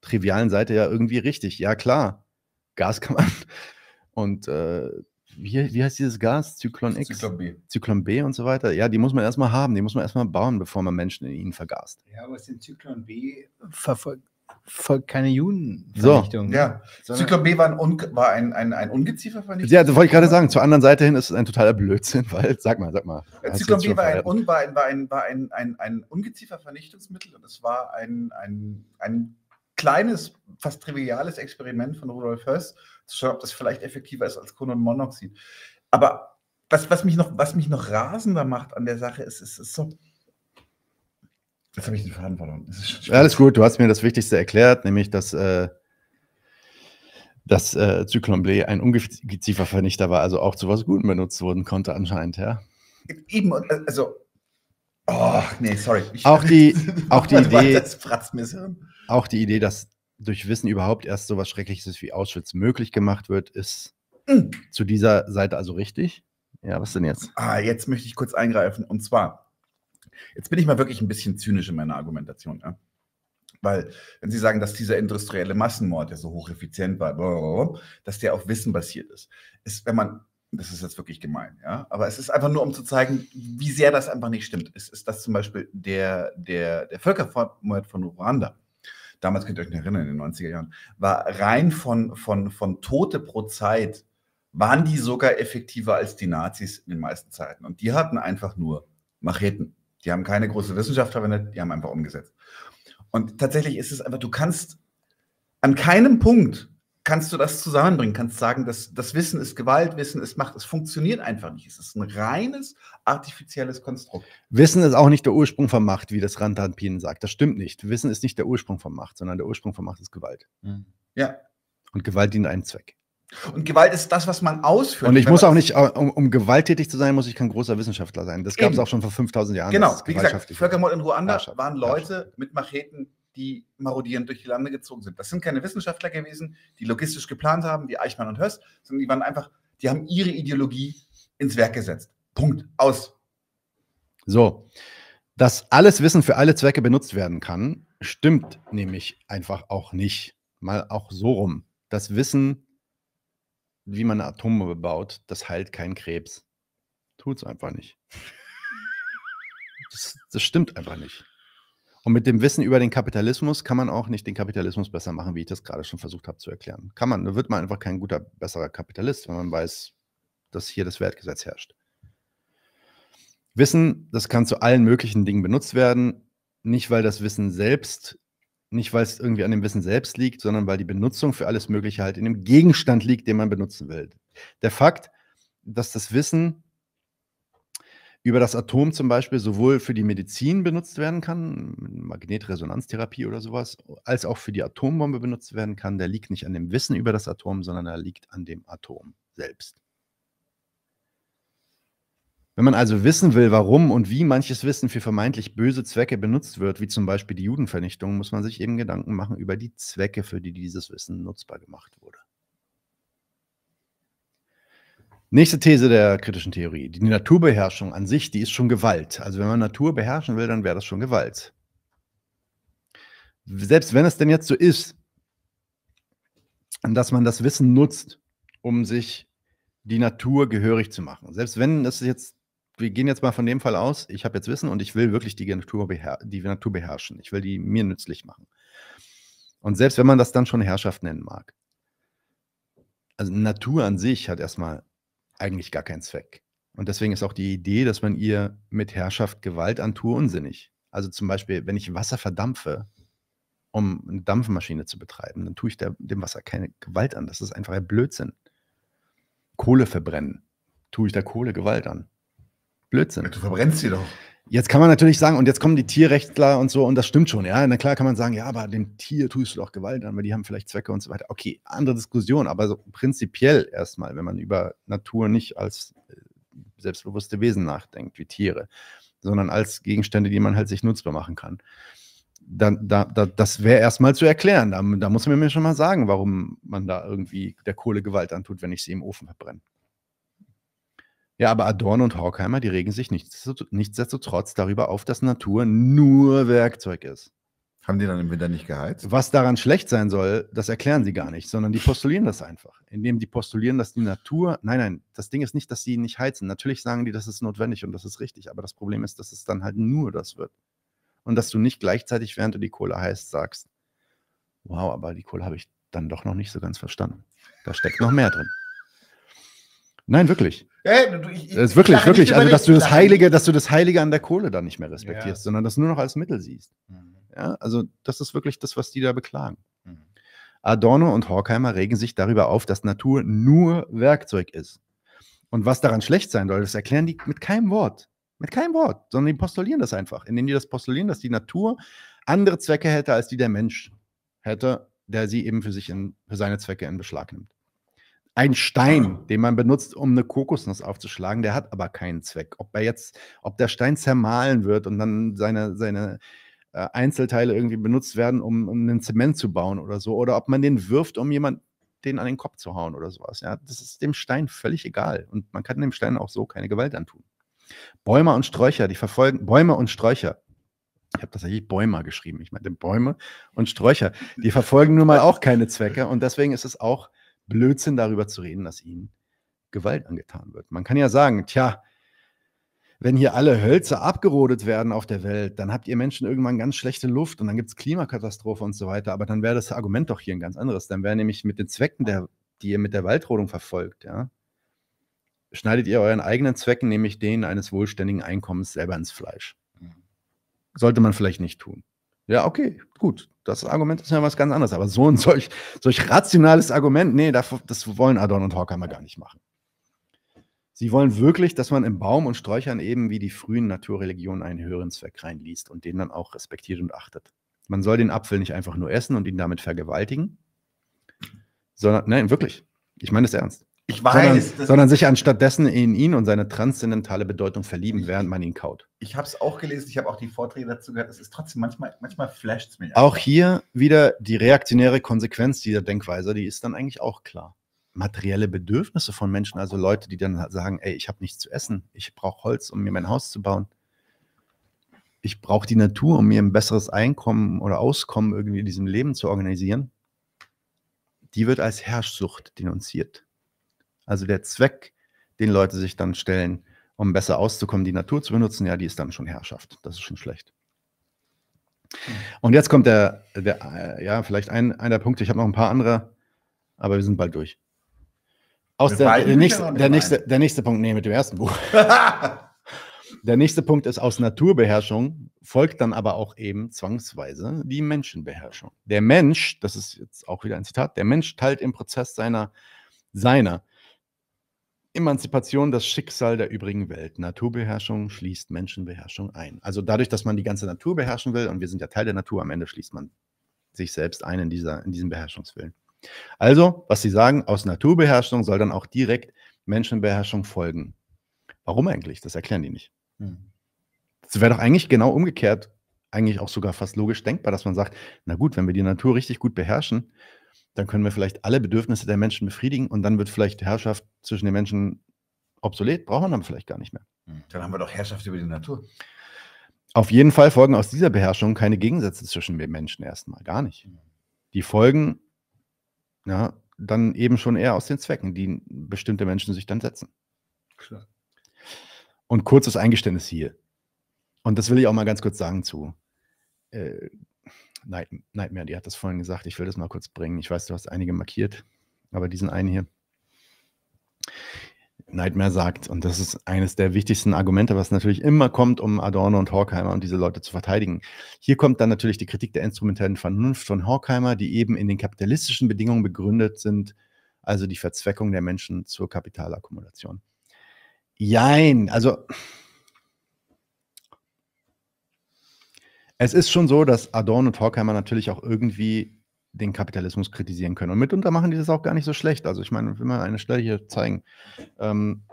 trivialen Seite ja irgendwie richtig. Ja, klar, Gas kann man. Und äh, wie, wie heißt dieses Gas? Zyklon X? Zyklon B. Zyklon B und so weiter. Ja, die muss man erstmal haben, die muss man erstmal bauen, bevor man Menschen in ihnen vergast. Ja, aber es den Zyklon B verfolgt folgt keine Judenvernichtung. So. Ne? Ja, Zyklop B war, ein, Un war ein, ein, ein Ungeziefer vernichtet. Ja, das wollte ich gerade sagen. Zur anderen Seite hin ist es ein totaler Blödsinn, weil, sag mal, sag mal. Zyklop B war, ein, Un war, ein, war, ein, war ein, ein, ein Ungeziefer Vernichtungsmittel und es war ein, ein, ein kleines, fast triviales Experiment von Rudolf Höss, zu schauen, ob das vielleicht effektiver ist als Kohlenmonoxid. Aber was, was, mich noch, was mich noch rasender macht an der Sache ist, ist, ist so, Jetzt habe ich die Verantwortung. Ja, alles gut, du hast mir das Wichtigste erklärt, nämlich dass, äh, dass äh, Zyklon Blé ein ungeziefer Vernichter war, also auch zu was Gutem benutzt worden konnte anscheinend, ja. Eben, äh, also, oh, nee, sorry. Ich, auch die, auch die Idee, das auch die Idee, dass durch Wissen überhaupt erst so was Schreckliches wie Auschwitz möglich gemacht wird, ist mhm. zu dieser Seite also richtig. Ja, was denn jetzt? Ah, jetzt möchte ich kurz eingreifen, und zwar Jetzt bin ich mal wirklich ein bisschen zynisch in meiner Argumentation. Ja? Weil, wenn Sie sagen, dass dieser industrielle Massenmord, der so hocheffizient war, dass der auf Wissen basiert ist, ist, wenn man das ist jetzt wirklich gemein, ja. Aber es ist einfach nur, um zu zeigen, wie sehr das einfach nicht stimmt. Es ist das zum Beispiel der, der, der Völkermord von Ruanda. Damals könnt ihr euch nicht erinnern, in den 90er Jahren, war rein von, von, von Tote pro Zeit, waren die sogar effektiver als die Nazis in den meisten Zeiten. Und die hatten einfach nur Macheten. Die haben keine große Wissenschaft verwendet, die haben einfach umgesetzt. Und tatsächlich ist es einfach, du kannst an keinem Punkt kannst du das zusammenbringen, kannst sagen, dass das Wissen ist Gewalt, Wissen ist Macht, es funktioniert einfach nicht. Es ist ein reines artifizielles Konstrukt. Wissen ist auch nicht der Ursprung von Macht, wie das Rantan Pien sagt. Das stimmt nicht. Wissen ist nicht der Ursprung von Macht, sondern der Ursprung von Macht ist Gewalt. Hm. Ja. Und Gewalt dient einem Zweck. Und Gewalt ist das, was man ausführt. Und ich muss auch nicht, äh, um, um, gewalttätig zu sein, muss ich kein großer Wissenschaftler sein. Das gab es auch schon vor 5000 Jahren. Genau, wie gesagt, Völkermord in Ruanda waren Leute mit Macheten, die marodierend durch die Lande gezogen sind. Das sind keine Wissenschaftler gewesen, die logistisch geplant haben, wie Eichmann und Höst, sondern die waren einfach, die haben ihre Ideologie ins Werk gesetzt. Punkt. Aus. So. Dass alles Wissen für alle Zwecke benutzt werden kann, stimmt nämlich einfach auch nicht. Mal auch so rum. Das Wissen wie man eine Atombombe baut, das heilt keinen Krebs. Tut es einfach nicht. Das, das, stimmt einfach nicht. Und mit dem Wissen über den Kapitalismus kann man auch nicht den Kapitalismus besser machen, wie ich das gerade schon versucht habe zu erklären. Kann man, da wird man einfach kein guter, besserer Kapitalist, wenn man weiß, dass hier das Wertgesetz herrscht. Wissen, das kann zu allen möglichen Dingen benutzt werden, nicht weil das Wissen selbst nicht, weil es irgendwie an dem Wissen selbst liegt, sondern weil die Benutzung für alles Mögliche halt in dem Gegenstand liegt, den man benutzen will. Der Fakt, dass das Wissen über das Atom zum Beispiel sowohl für die Medizin benutzt werden kann, Magnetresonanztherapie oder sowas, als auch für die Atombombe benutzt werden kann, der liegt nicht an dem Wissen über das Atom, sondern er liegt an dem Atom selbst. Wenn man also wissen will, warum und wie manches Wissen für vermeintlich böse Zwecke benutzt wird, wie zum Beispiel die Judenvernichtung, muss man sich eben Gedanken machen über die Zwecke, für die dieses Wissen nutzbar gemacht wurde. Nächste These der kritischen Theorie. Die Naturbeherrschung an sich, die ist schon Gewalt. Also wenn man Natur beherrschen will, dann wäre das schon Gewalt. Selbst wenn es denn jetzt so ist, dass man das Wissen nutzt, um sich die Natur gehörig zu machen. Selbst wenn das jetzt wir gehen jetzt mal von dem Fall aus, ich habe jetzt Wissen und ich will wirklich die Natur, die Natur beherrschen. Ich will die mir nützlich machen. Und selbst wenn man das dann schon Herrschaft nennen mag. Also Natur an sich hat erstmal eigentlich gar keinen Zweck. Und deswegen ist auch die Idee, dass man ihr mit Herrschaft Gewalt antue, unsinnig. Also zum Beispiel, wenn ich Wasser verdampfe, um eine Dampfmaschine zu betreiben, dann tue ich der, dem Wasser keine Gewalt an. Das ist einfach ein Blödsinn. Kohle verbrennen, tue ich der Kohle Gewalt an. Blödsinn. Du verbrennst sie doch. Jetzt kann man natürlich sagen, und jetzt kommen die Tierrechtler und so, und das stimmt schon, ja. Na klar kann man sagen, ja, aber dem Tier tust du doch Gewalt an, weil die haben vielleicht Zwecke und so weiter. Okay, andere Diskussion, aber so prinzipiell erstmal, wenn man über Natur nicht als äh, selbstbewusste Wesen nachdenkt, wie Tiere, sondern als Gegenstände, die man halt sich nutzbar machen kann. Dann, da, da, das wäre erstmal zu erklären. Da, da muss man mir schon mal sagen, warum man da irgendwie der Kohle Gewalt antut, wenn ich sie im Ofen verbrenne. Ja, aber Adorn und Horkheimer, die regen sich nichtsdestotrotz darüber auf, dass Natur nur Werkzeug ist. Haben die dann im Winter nicht geheizt? Was daran schlecht sein soll, das erklären sie gar nicht, sondern die postulieren das einfach. Indem die postulieren, dass die Natur, nein, nein, das Ding ist nicht, dass sie nicht heizen. Natürlich sagen die, das ist notwendig und das ist richtig, aber das Problem ist, dass es dann halt nur das wird. Und dass du nicht gleichzeitig, während du die Kohle heißt, sagst, wow, aber die Kohle habe ich dann doch noch nicht so ganz verstanden. Da steckt noch mehr drin. Nein, wirklich. Äh, du, ich, das ist wirklich, wirklich. Also, dass du das Heilige, dass du das Heilige an der Kohle dann nicht mehr respektierst, ja. sondern das nur noch als Mittel siehst. Mhm. Ja, also, das ist wirklich das, was die da beklagen. Mhm. Adorno und Horkheimer regen sich darüber auf, dass Natur nur Werkzeug ist. Und was daran schlecht sein soll, das erklären die mit keinem Wort. Mit keinem Wort, sondern die postulieren das einfach, indem die das postulieren, dass die Natur andere Zwecke hätte, als die der Mensch hätte, der sie eben für sich in, für seine Zwecke in Beschlag nimmt ein Stein, ah. den man benutzt, um eine Kokosnuss aufzuschlagen, der hat aber keinen Zweck. Ob er jetzt, ob der Stein zermahlen wird und dann seine, seine äh, Einzelteile irgendwie benutzt werden, um, um einen Zement zu bauen oder so, oder ob man den wirft, um jemanden den an den Kopf zu hauen oder sowas. Ja, das ist dem Stein völlig egal. Und man kann dem Stein auch so keine Gewalt antun. Bäume und Sträucher, die verfolgen, Bäume und Sträucher, ich habe tatsächlich Bäume geschrieben. Ich meine Bäume und Sträucher. Die verfolgen nun mal auch keine Zwecke und deswegen ist es auch Blödsinn darüber zu reden, dass ihnen Gewalt angetan wird. Man kann ja sagen, tja, wenn hier alle Hölzer abgerodet werden auf der Welt, dann habt ihr Menschen irgendwann ganz schlechte Luft und dann gibt es Klimakatastrophe und so weiter. Aber dann wäre das Argument doch hier ein ganz anderes. Dann wäre nämlich mit den Zwecken, der, die ihr mit der Waldrodung verfolgt, ja, schneidet ihr euren eigenen Zwecken, nämlich denen eines wohlständigen Einkommens, selber ins Fleisch. Mhm. Sollte man vielleicht nicht tun. Ja, okay, gut das Argument ist ja was ganz anderes. Aber so ein solch, solch rationales Argument, nee, das wollen Adorn und Horkheimer gar nicht machen. Sie wollen wirklich, dass man im Baum und Sträuchern eben wie die frühen Naturreligionen einen höheren Zweck reinliest und den dann auch respektiert und achtet. Man soll den Apfel nicht einfach nur essen und ihn damit vergewaltigen, sondern, nein, wirklich. Ich meine das ernst. Ich weiß. Sondern, sondern sich anstattdessen in ihn und seine transzendentale Bedeutung verlieben, während man ihn kaut. Ich habe es auch gelesen, ich habe auch die Vorträge dazu gehört. Es ist trotzdem manchmal, manchmal flasht es mich. Auch hier wieder die reaktionäre Konsequenz dieser Denkweise, die ist dann eigentlich auch klar. Materielle Bedürfnisse von Menschen, also Leute, die dann sagen, ey, ich habe nichts zu essen, ich brauche Holz, um mir mein Haus zu bauen. Ich brauche die Natur, um mir ein besseres Einkommen oder Auskommen irgendwie in diesem Leben zu organisieren. Die wird als Herrschsucht denunziert. Also der Zweck, den Leute sich dann stellen, um besser auszukommen, die Natur zu benutzen, ja, die ist dann schon Herrschaft. Das ist schon schlecht. Und jetzt kommt der, der äh, ja, vielleicht ein, einer Punkte. Ich habe noch ein paar andere, aber wir sind bald durch. Aus der, der, nächste, der, nächste, der nächste Punkt, nee, mit dem ersten Buch. der nächste Punkt ist, aus Naturbeherrschung folgt dann aber auch eben zwangsweise die Menschenbeherrschung. Der Mensch, das ist jetzt auch wieder ein Zitat, der Mensch teilt im Prozess seiner, seiner Emanzipation, das Schicksal der übrigen Welt. Naturbeherrschung schließt Menschenbeherrschung ein. Also dadurch, dass man die ganze Natur beherrschen will, und wir sind ja Teil der Natur, am Ende schließt man sich selbst ein in, dieser, in diesem Beherrschungswillen. Also, was Sie sagen, aus Naturbeherrschung soll dann auch direkt Menschenbeherrschung folgen. Warum eigentlich? Das erklären die nicht. Es hm. wäre doch eigentlich genau umgekehrt, eigentlich auch sogar fast logisch denkbar, dass man sagt, na gut, wenn wir die Natur richtig gut beherrschen, dann können wir vielleicht alle Bedürfnisse der Menschen befriedigen und dann wird vielleicht Herrschaft zwischen den Menschen obsolet, brauchen wir dann vielleicht gar nicht mehr. Hm, dann haben wir doch Herrschaft über die Natur. Auf jeden Fall folgen aus dieser Beherrschung keine Gegensätze zwischen den Menschen erstmal, gar nicht. Hm. Die folgen ja, dann eben schon eher aus den Zwecken, die bestimmte Menschen sich dann setzen. Klar. Und kurzes Eingeständnis hier. Und das will ich auch mal ganz kurz sagen zu. Äh, Night, Nightmare, die hat das vorhin gesagt. Ich will das mal kurz bringen. Ich weiß, du hast einige markiert, aber diesen einen hier. Nightmare sagt, und das ist eines der wichtigsten Argumente, was natürlich immer kommt, um Adorno und Horkheimer und diese Leute zu verteidigen. Hier kommt dann natürlich die Kritik der instrumentellen Vernunft von Horkheimer, die eben in den kapitalistischen Bedingungen begründet sind, also die Verzweckung der Menschen zur Kapitalakkumulation. Jein, also Es ist schon so, dass Adorno und Horkheimer natürlich auch irgendwie den Kapitalismus kritisieren können. Und mitunter machen die das auch gar nicht so schlecht. Also ich meine, ich will mal eine Stelle hier zeigen. Ähm,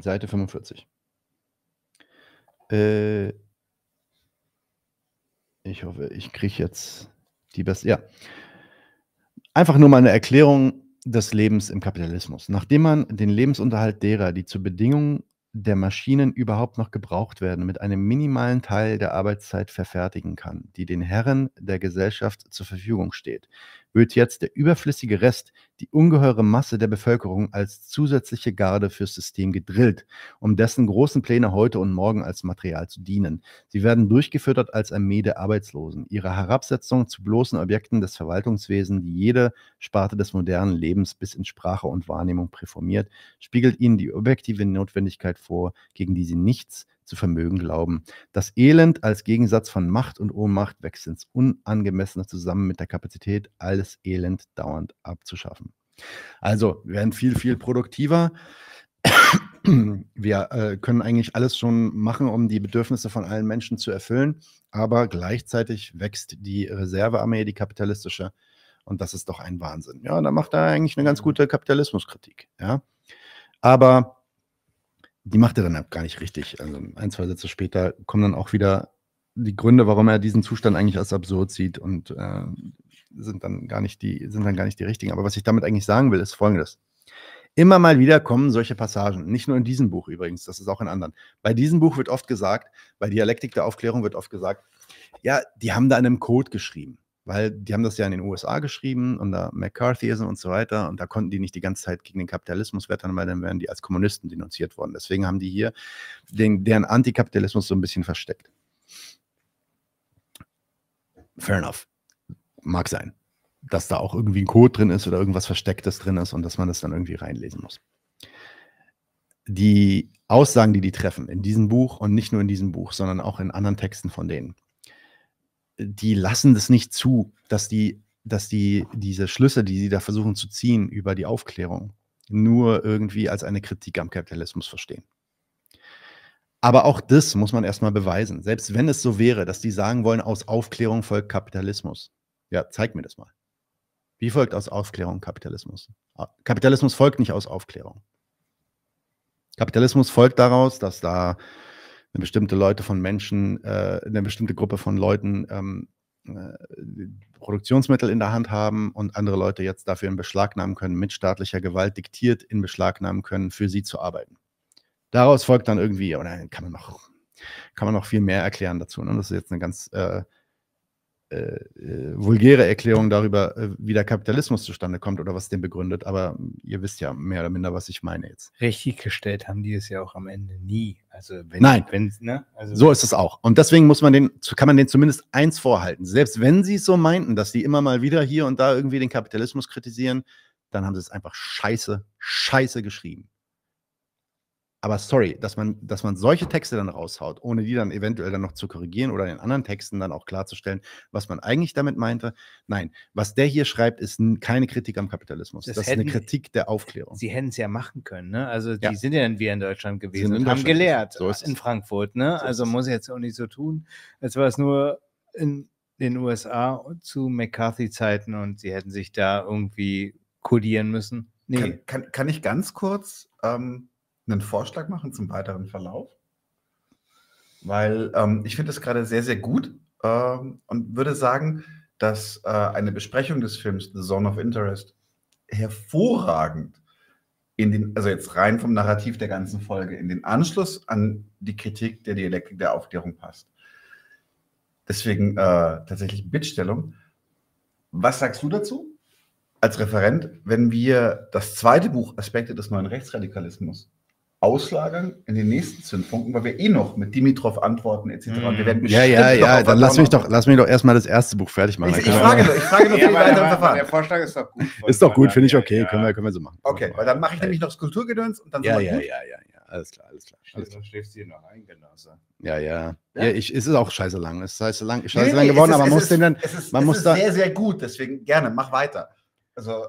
Seite 45. Äh, ich hoffe, ich kriege jetzt die beste. Ja. Einfach nur mal eine Erklärung des Lebens im Kapitalismus. Nachdem man den Lebensunterhalt derer, die zu Bedingungen der Maschinen überhaupt noch gebraucht werden, mit einem minimalen Teil der Arbeitszeit verfertigen kann, die den Herren der Gesellschaft zur Verfügung steht wird jetzt der überflüssige Rest, die ungeheure Masse der Bevölkerung als zusätzliche Garde fürs System gedrillt, um dessen großen Pläne heute und morgen als Material zu dienen. Sie werden durchgefüttert als Armee der Arbeitslosen, ihre Herabsetzung zu bloßen Objekten des Verwaltungswesens, die jede Sparte des modernen Lebens bis in Sprache und Wahrnehmung präformiert, spiegelt ihnen die objektive Notwendigkeit vor, gegen die sie nichts zu vermögen glauben. Das Elend als Gegensatz von Macht und Ohnmacht wächst ins Unangemessene zusammen mit der Kapazität, alles Elend dauernd abzuschaffen. Also, wir werden viel, viel produktiver. Wir äh, können eigentlich alles schon machen, um die Bedürfnisse von allen Menschen zu erfüllen, aber gleichzeitig wächst die Reservearmee, die kapitalistische, und das ist doch ein Wahnsinn. Ja, da macht er eigentlich eine ganz mhm. gute Kapitalismuskritik. Ja. Aber die macht er dann halt gar nicht richtig. Also ein, zwei Sätze später kommen dann auch wieder die Gründe, warum er diesen Zustand eigentlich als absurd sieht und äh, sind dann gar nicht die, sind dann gar nicht die richtigen. Aber was ich damit eigentlich sagen will, ist folgendes. Immer mal wieder kommen solche Passagen, nicht nur in diesem Buch übrigens, das ist auch in anderen. Bei diesem Buch wird oft gesagt, bei Dialektik der Aufklärung wird oft gesagt, ja, die haben da an einem Code geschrieben weil die haben das ja in den USA geschrieben und da McCarthyism und so weiter und da konnten die nicht die ganze Zeit gegen den Kapitalismus wettern, weil dann wären die als Kommunisten denunziert worden. Deswegen haben die hier den, deren Antikapitalismus so ein bisschen versteckt. Fair enough. Mag sein, dass da auch irgendwie ein Code drin ist oder irgendwas Verstecktes drin ist und dass man das dann irgendwie reinlesen muss. Die Aussagen, die die treffen in diesem Buch und nicht nur in diesem Buch, sondern auch in anderen Texten von denen die lassen das nicht zu, dass die, dass die diese Schlüsse, die sie da versuchen zu ziehen über die Aufklärung, nur irgendwie als eine Kritik am Kapitalismus verstehen. Aber auch das muss man erstmal beweisen. Selbst wenn es so wäre, dass die sagen wollen, aus Aufklärung folgt Kapitalismus. Ja, zeig mir das mal. Wie folgt aus Aufklärung Kapitalismus? Ah, Kapitalismus folgt nicht aus Aufklärung. Kapitalismus folgt daraus, dass da eine bestimmte Leute von Menschen, äh, eine bestimmte Gruppe von Leuten ähm, äh, Produktionsmittel in der Hand haben und andere Leute jetzt dafür in Beschlagnahmen können, mit staatlicher Gewalt diktiert in Beschlagnahmen können, für sie zu arbeiten. Daraus folgt dann irgendwie, oder kann man noch, kann man noch viel mehr erklären dazu. Ne? Das ist jetzt eine ganz äh, äh, äh, vulgäre Erklärung darüber, äh, wie der Kapitalismus zustande kommt oder was den begründet. Aber ihr wisst ja mehr oder minder, was ich meine jetzt. Richtig gestellt haben die es ja auch am Ende nie. Also wenn, Nein, wenn, ne? also so ist es auch. Und deswegen muss man den, kann man den zumindest eins vorhalten. Selbst wenn sie es so meinten, dass sie immer mal wieder hier und da irgendwie den Kapitalismus kritisieren, dann haben sie es einfach scheiße, scheiße geschrieben. Aber sorry, dass man, dass man solche Texte dann raushaut, ohne die dann eventuell dann noch zu korrigieren oder in anderen Texten dann auch klarzustellen, was man eigentlich damit meinte. Nein, was der hier schreibt, ist keine Kritik am Kapitalismus. Das, das hätten, ist eine Kritik der Aufklärung. Sie hätten es ja machen können. Ne? Also die ja. sind ja dann wir in Deutschland gewesen in und haben gelehrt so in Frankfurt. Ne? So also muss ich jetzt auch nicht so tun, als war es nur in den USA zu McCarthy-Zeiten und sie hätten sich da irgendwie kodieren müssen. Nee. Kann, kann, kann ich ganz kurz... Ähm einen Vorschlag machen zum weiteren Verlauf? Weil ähm, ich finde das gerade sehr, sehr gut ähm, und würde sagen, dass äh, eine Besprechung des Films The Zone of Interest hervorragend in den, also jetzt rein vom Narrativ der ganzen Folge, in den Anschluss an die Kritik der Dialektik der Aufklärung passt. Deswegen äh, tatsächlich Bittstellung. Was sagst du dazu als Referent, wenn wir das zweite Buch Aspekte des neuen Rechtsradikalismus auslagern in den nächsten Zündfunken, weil wir eh noch mit Dimitrov antworten etc. Mhm. ja, ja, ja, dann lass mich, doch, lass mich doch erstmal das erste Buch fertig machen. Ich, ich frage, ich frage noch, wie ja, weiter verfahren. Der Vorschlag ist doch gut. Ist doch gut, finde ich okay. Ja. Können, wir, können wir so machen. Okay, weil dann mache ich nämlich noch das Kulturgedöns und dann ja, ja, ja, ja, ja, alles klar, alles klar. Alles klar. schläfst du hier noch ein, Genosse. Ja, ja. ja? ich, es ist auch scheiße lang. Es ist scheiße lang, scheiße lang geworden, aber man muss den dann... man muss ist sehr, sehr gut, deswegen gerne, mach weiter. Also...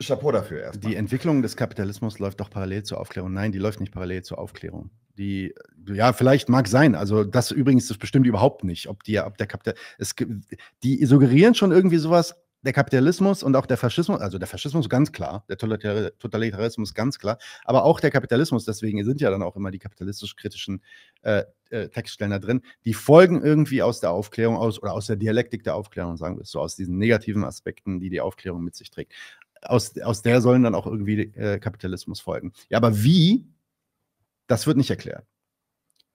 Chapeau dafür erst. Die Entwicklung des Kapitalismus läuft doch parallel zur Aufklärung. Nein, die läuft nicht parallel zur Aufklärung. Die, ja, vielleicht mag sein. Also, das übrigens, das bestimmt überhaupt nicht, ob die, ob der Kapital, die suggerieren schon irgendwie sowas, der Kapitalismus und auch der Faschismus, also der Faschismus ganz klar, der Totalitarismus ganz klar, aber auch der Kapitalismus, deswegen sind ja dann auch immer die kapitalistisch-kritischen äh, äh, Textstellen da drin, die folgen irgendwie aus der Aufklärung aus oder aus der Dialektik der Aufklärung, sagen wir es so, aus diesen negativen Aspekten, die die Aufklärung mit sich trägt aus, aus der sollen dann auch irgendwie äh, Kapitalismus folgen. Ja, aber wie, das wird nicht erklärt.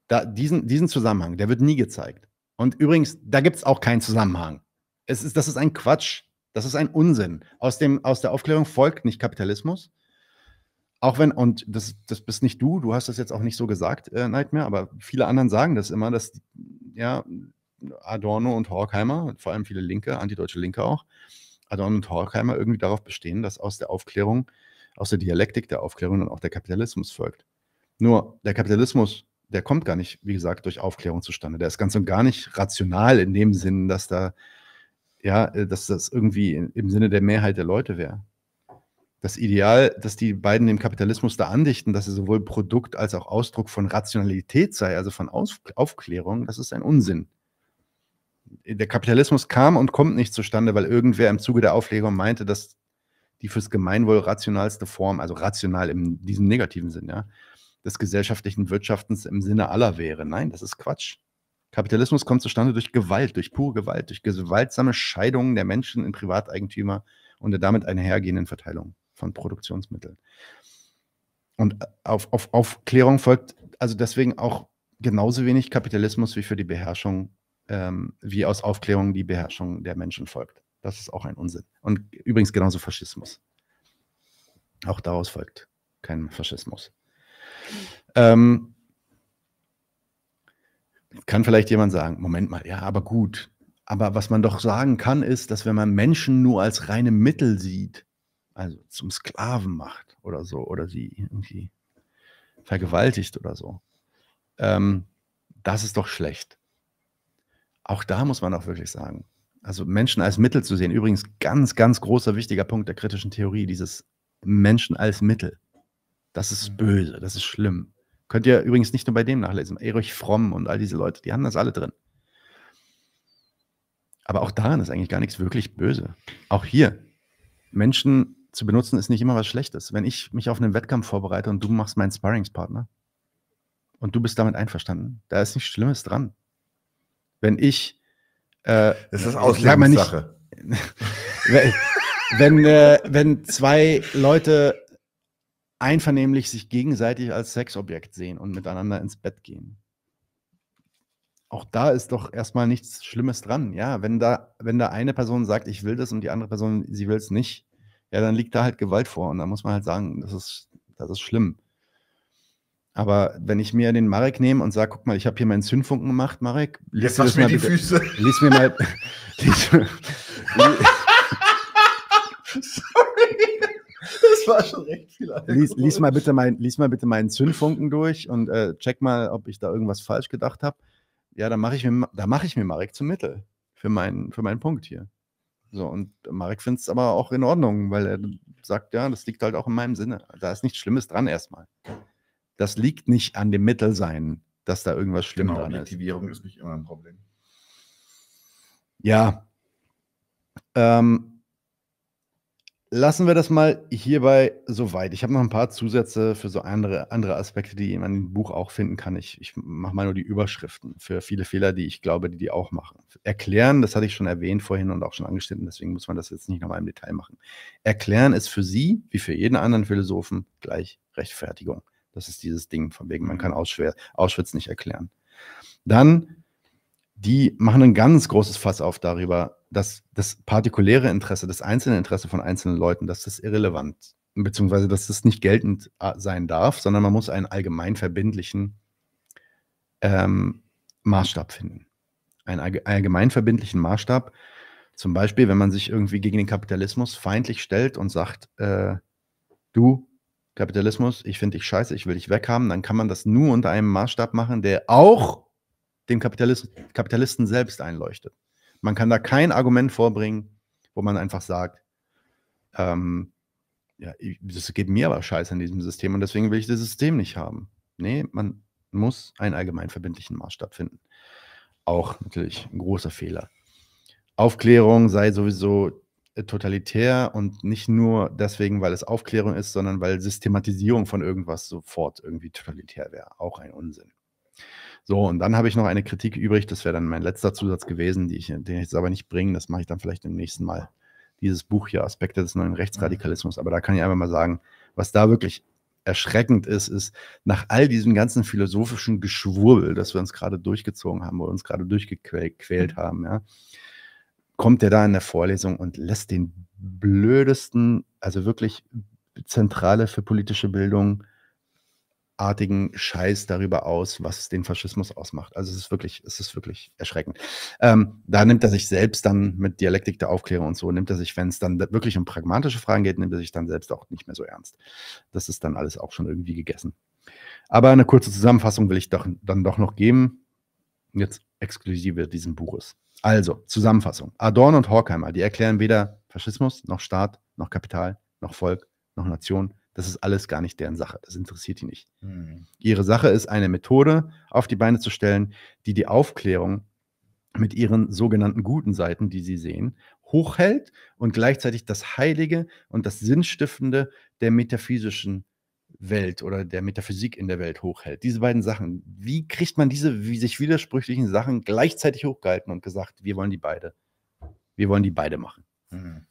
Da, diesen, diesen Zusammenhang, der wird nie gezeigt. Und übrigens, da gibt es auch keinen Zusammenhang. Es ist, das ist ein Quatsch. Das ist ein Unsinn. Aus, dem, aus der Aufklärung folgt nicht Kapitalismus. Auch wenn, und das, das bist nicht du, du hast das jetzt auch nicht so gesagt, äh, Nightmare, aber viele anderen sagen das immer, dass ja, Adorno und Horkheimer, vor allem viele Linke, antideutsche Linke auch, Adorno und Horkheimer irgendwie darauf bestehen, dass aus der Aufklärung, aus der Dialektik der Aufklärung dann auch der Kapitalismus folgt. Nur der Kapitalismus, der kommt gar nicht, wie gesagt, durch Aufklärung zustande. Der ist ganz und gar nicht rational in dem Sinn, dass da, ja, äh, dass das irgendwie im Sinne der Mehrheit der Leute wäre. Das Ideal, dass die beiden dem Kapitalismus da andichten, dass er sowohl Produkt als auch Ausdruck von Rationalität sei, also von Aufklärung, das ist ein Unsinn der Kapitalismus kam und kommt nicht zustande, weil irgendwer im Zuge der Auflegung meinte, dass die fürs Gemeinwohl rationalste Form, also rational in diesem negativen Sinn, ja, des gesellschaftlichen Wirtschaftens im Sinne aller wäre. Nein, das ist Quatsch. Kapitalismus kommt zustande durch Gewalt, durch pure Gewalt, durch gewaltsame Scheidungen der Menschen in Privateigentümer und der damit einhergehenden Verteilung von Produktionsmitteln. Und auf, auf Aufklärung folgt also deswegen auch genauso wenig Kapitalismus wie für die Beherrschung ähm, wie aus Aufklärung die Beherrschung der Menschen folgt. Das ist auch ein Unsinn. Und übrigens genauso Faschismus. Auch daraus folgt kein Faschismus. Ähm, kann vielleicht jemand sagen, Moment mal, ja, aber gut. Aber was man doch sagen kann, ist, dass wenn man Menschen nur als reine Mittel sieht, also zum Sklaven macht oder so, oder sie irgendwie vergewaltigt oder so, ähm, das ist doch schlecht auch da muss man auch wirklich sagen, also Menschen als Mittel zu sehen, übrigens ganz, ganz großer, wichtiger Punkt der kritischen Theorie, dieses Menschen als Mittel. Das ist mhm. böse, das ist schlimm. Könnt ihr übrigens nicht nur bei dem nachlesen, Erich Fromm und all diese Leute, die haben das alle drin. Aber auch daran ist eigentlich gar nichts wirklich böse. Auch hier, Menschen zu benutzen, ist nicht immer was Schlechtes. Wenn ich mich auf einen Wettkampf vorbereite und du machst meinen Sparringspartner und du bist damit einverstanden, da ist nichts Schlimmes dran wenn ich. Äh, das ist äh, Auslegungssache. Wenn, wenn, äh, wenn zwei Leute einvernehmlich sich gegenseitig als Sexobjekt sehen und miteinander ins Bett gehen. Auch da ist doch erstmal nichts Schlimmes dran. Ja, wenn da, wenn da eine Person sagt, ich will das und die andere Person, sie will es nicht, ja, dann liegt da halt Gewalt vor. Und da muss man halt sagen, das ist, das ist schlimm. Aber wenn ich mir den Marek nehme und sage, guck mal, ich habe hier meinen Zündfunken gemacht, Marek, Jetzt Jetzt mir, mal die bitte, Füße. Lies mir mal. Sorry. Das war schon recht viel. Lies, lies, mal bitte mein, lies mal bitte meinen Zündfunken durch und äh, check mal, ob ich da irgendwas falsch gedacht habe. Ja, dann mache ich, mir, mach ich mir Marek zum Mittel für meinen, für meinen Punkt hier. So, und Marek findet es aber auch in Ordnung, weil er sagt, ja, das liegt halt auch in meinem Sinne. Da ist nichts Schlimmes dran erstmal das liegt nicht an dem Mittelsein, dass da irgendwas schlimm genau, dran ist. Objektivierung ist nicht immer ein Problem. Ja. Ähm, lassen wir das mal hierbei soweit. Ich habe noch ein paar Zusätze für so andere, andere Aspekte, die man im Buch auch finden kann. Ich, ich mache mal nur die Überschriften für viele Fehler, die ich glaube, die die auch machen. Erklären, das hatte ich schon erwähnt vorhin und auch schon angeschnitten, deswegen muss man das jetzt nicht nochmal im Detail machen. Erklären ist für Sie, wie für jeden anderen Philosophen, gleich Rechtfertigung. Das ist dieses Ding, von wegen, man kann mhm. Auschwitz nicht erklären. Dann, die machen ein ganz großes Fass auf darüber, dass das partikuläre Interesse, das einzelne Interesse von einzelnen Leuten, dass das irrelevant, beziehungsweise dass das nicht geltend äh, sein darf, sondern man muss einen allgemein verbindlichen ähm, Maßstab finden. Einen allgemein verbindlichen Maßstab. Zum Beispiel, wenn man sich irgendwie gegen den Kapitalismus feindlich stellt und sagt, äh, du Kapitalismus, ich finde dich scheiße, ich will dich weghaben, dann kann man das nur unter einem Maßstab machen, der auch dem Kapitalist, Kapitalisten selbst einleuchtet. Man kann da kein Argument vorbringen, wo man einfach sagt, ähm, ja, das geht mir aber scheiße in diesem System und deswegen will ich das System nicht haben. Nee, man muss einen allgemein verbindlichen Maßstab finden. Auch natürlich ein großer Fehler. Aufklärung sei sowieso totalitär und nicht nur deswegen, weil es Aufklärung ist, sondern weil Systematisierung von irgendwas sofort irgendwie totalitär wäre. Auch ein Unsinn. So, und dann habe ich noch eine Kritik übrig, das wäre dann mein letzter Zusatz gewesen, ich, den ich jetzt aber nicht bringe, das mache ich dann vielleicht im nächsten Mal. Dieses Buch hier, Aspekte des neuen Rechtsradikalismus. Aber da kann ich einfach mal sagen, was da wirklich erschreckend ist, ist nach all diesem ganzen philosophischen Geschwurbel, das wir uns gerade durchgezogen haben, wo wir uns gerade durchgequält mhm. haben, ja, kommt er da in der Vorlesung und lässt den blödesten, also wirklich zentrale für politische Bildung artigen Scheiß darüber aus, was den Faschismus ausmacht. Also es ist wirklich, es ist wirklich erschreckend. Ähm, da nimmt er sich selbst dann mit Dialektik der Aufklärung und so, nimmt er sich, wenn es dann wirklich um pragmatische Fragen geht, nimmt er sich dann selbst auch nicht mehr so ernst. Das ist dann alles auch schon irgendwie gegessen. Aber eine kurze Zusammenfassung will ich doch, dann doch noch geben, jetzt exklusive diesem Buches. Also, Zusammenfassung. Adorno und Horkheimer, die erklären weder Faschismus noch Staat, noch Kapital, noch Volk, noch Nation. Das ist alles gar nicht deren Sache. Das interessiert die nicht. Mhm. Ihre Sache ist, eine Methode auf die Beine zu stellen, die die Aufklärung mit ihren sogenannten guten Seiten, die sie sehen, hochhält und gleichzeitig das Heilige und das Sinnstiftende der metaphysischen Welt oder der Metaphysik in der Welt hochhält. Diese beiden Sachen. Wie kriegt man diese wie sich widersprüchlichen Sachen gleichzeitig hochgehalten und gesagt, wir wollen die beide? Wir wollen die beide machen. Mhm.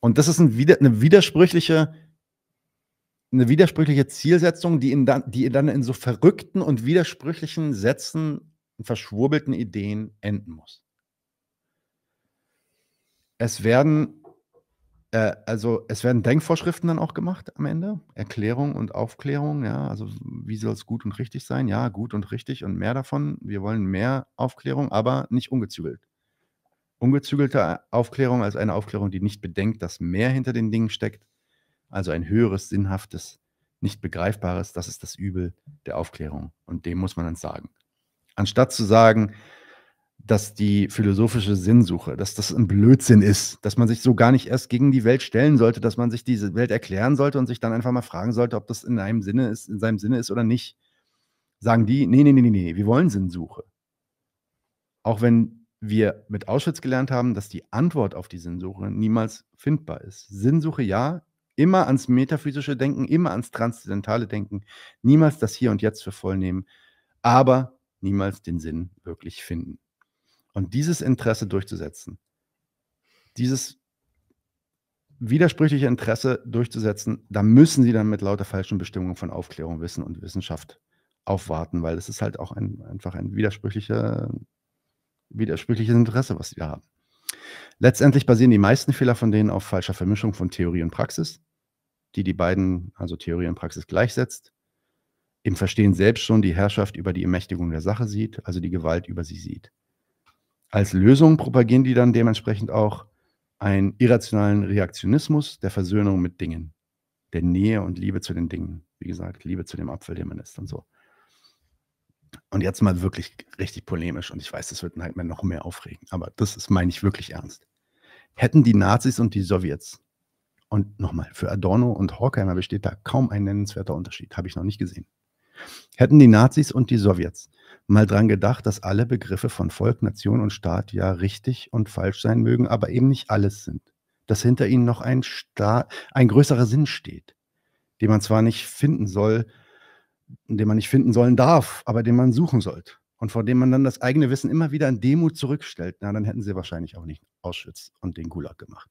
Und das ist ein, eine widersprüchliche, eine widersprüchliche Zielsetzung, die, in dann, die dann in so verrückten und widersprüchlichen Sätzen und verschwurbelten Ideen enden muss. Es werden äh, also es werden Denkvorschriften dann auch gemacht am Ende. Erklärung und Aufklärung, ja, also wie soll es gut und richtig sein? Ja, gut und richtig und mehr davon. Wir wollen mehr Aufklärung, aber nicht ungezügelt. Ungezügelte Aufklärung als eine Aufklärung, die nicht bedenkt, dass mehr hinter den Dingen steckt, also ein höheres, sinnhaftes, nicht begreifbares, das ist das Übel der Aufklärung. Und dem muss man dann sagen. Anstatt zu sagen, dass die philosophische Sinnsuche, dass das ein Blödsinn ist, dass man sich so gar nicht erst gegen die Welt stellen sollte, dass man sich diese Welt erklären sollte und sich dann einfach mal fragen sollte, ob das in einem Sinne ist, in seinem Sinne ist oder nicht. Sagen die, nee, nee, nee, nee, nee, wir wollen Sinnsuche. Auch wenn wir mit Auschwitz gelernt haben, dass die Antwort auf die Sinnsuche niemals findbar ist. Sinnsuche ja, immer ans metaphysische Denken, immer ans transzendentale Denken, niemals das Hier und Jetzt für voll nehmen, aber niemals den Sinn wirklich finden. Und dieses Interesse durchzusetzen, dieses widersprüchliche Interesse durchzusetzen, da müssen sie dann mit lauter falschen Bestimmungen von Aufklärung, Wissen und Wissenschaft aufwarten, weil es ist halt auch ein, einfach ein widersprüchlicher, widersprüchliches Interesse, was sie haben. Letztendlich basieren die meisten Fehler von denen auf falscher Vermischung von Theorie und Praxis, die die beiden, also Theorie und Praxis, gleichsetzt. Im Verstehen selbst schon die Herrschaft über die Ermächtigung der Sache sieht, also die Gewalt über sie sieht. Als Lösung propagieren die dann dementsprechend auch einen irrationalen Reaktionismus der Versöhnung mit Dingen, der Nähe und Liebe zu den Dingen. Wie gesagt, Liebe zu dem Apfel, den man isst und so. Und jetzt mal wirklich richtig polemisch und ich weiß, das wird halt mir noch mehr aufregen, aber das ist, meine ich wirklich ernst. Hätten die Nazis und die Sowjets, und nochmal, für Adorno und Horkheimer besteht da kaum ein nennenswerter Unterschied, habe ich noch nicht gesehen. Hätten die Nazis und die Sowjets mal dran gedacht, dass alle Begriffe von Volk, Nation und Staat ja richtig und falsch sein mögen, aber eben nicht alles sind. Dass hinter ihnen noch ein, Sta ein größerer Sinn steht, den man zwar nicht finden soll, den man nicht finden sollen darf, aber den man suchen sollte. Und vor dem man dann das eigene Wissen immer wieder in Demut zurückstellt, na, dann hätten sie wahrscheinlich auch nicht Auschwitz und den Gulag gemacht.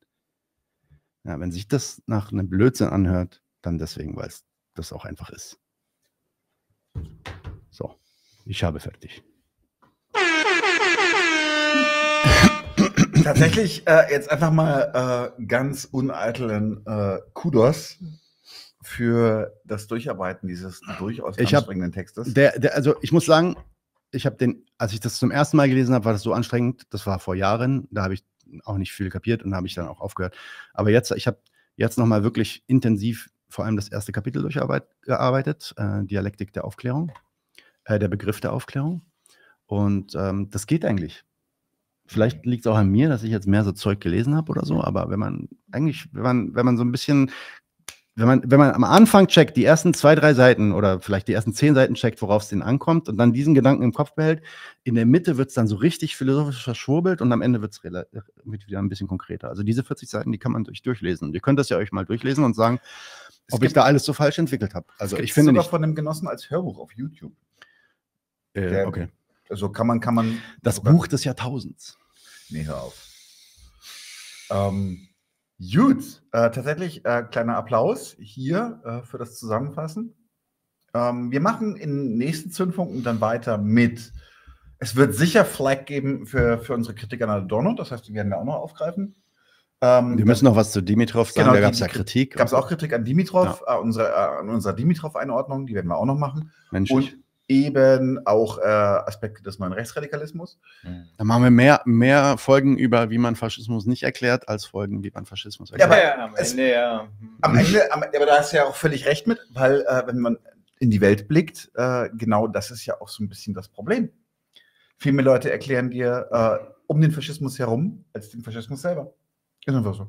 Ja, wenn sich das nach einem Blödsinn anhört, dann deswegen, weil es das auch einfach ist. So, ich habe fertig. Tatsächlich äh, jetzt einfach mal äh, ganz uneitelen äh, Kudos für das Durcharbeiten dieses durchaus ich anstrengenden hab, Textes. Der, der, also ich muss sagen, ich habe den, als ich das zum ersten Mal gelesen habe, war das so anstrengend. Das war vor Jahren, da habe ich auch nicht viel kapiert und habe ich dann auch aufgehört. Aber jetzt, ich habe jetzt nochmal wirklich intensiv vor allem das erste Kapitel durchgearbeitet, äh, Dialektik der Aufklärung, äh, der Begriff der Aufklärung. Und ähm, das geht eigentlich. Vielleicht liegt es auch an mir, dass ich jetzt mehr so Zeug gelesen habe oder so, aber wenn man eigentlich, wenn man, wenn man so ein bisschen, wenn man, wenn man am Anfang checkt, die ersten zwei, drei Seiten oder vielleicht die ersten zehn Seiten checkt, worauf es denn ankommt und dann diesen Gedanken im Kopf behält, in der Mitte wird es dann so richtig philosophisch verschwurbelt und am Ende äh, wird es wieder ein bisschen konkreter. Also diese 40 Seiten, die kann man durch durchlesen. Ihr könnt das ja euch mal durchlesen und sagen, ob ich da alles so falsch entwickelt habe. Also ich finde sogar nicht. von einem Genossen als Hörbuch auf YouTube. Äh, Der, okay. Also kann man, kann man. Das sogar, Buch des Jahrtausends. Nee, hör auf. Ähm, gut, äh, tatsächlich äh, kleiner Applaus hier äh, für das Zusammenfassen. Ähm, wir machen in nächsten Zündfunken dann weiter mit. Es wird sicher Flag geben für, für unsere Kritiker an Adorno, das heißt, die werden wir auch noch aufgreifen. Ähm, Wir müssen noch was zu Dimitrov sagen, genau, da gab es ja Kritik. Gab es auch Kritik an Dimitrov, ja. äh, unsere, äh, an unserer Dimitrov-Einordnung, die werden wir auch noch machen. Menschlich. Und eben auch äh, Aspekte des neuen Rechtsradikalismus. Hm. Da machen wir mehr, mehr Folgen über, wie man Faschismus nicht erklärt, als Folgen, wie man Faschismus erklärt. Ja, aber am es, Ende, ja. Am Ende, am, aber da hast du ja auch völlig recht mit, weil äh, wenn man in die Welt blickt, äh, genau das ist ja auch so ein bisschen das Problem. Viel mehr Leute erklären dir äh, um den Faschismus herum, als den Faschismus selber. Ist einfach so.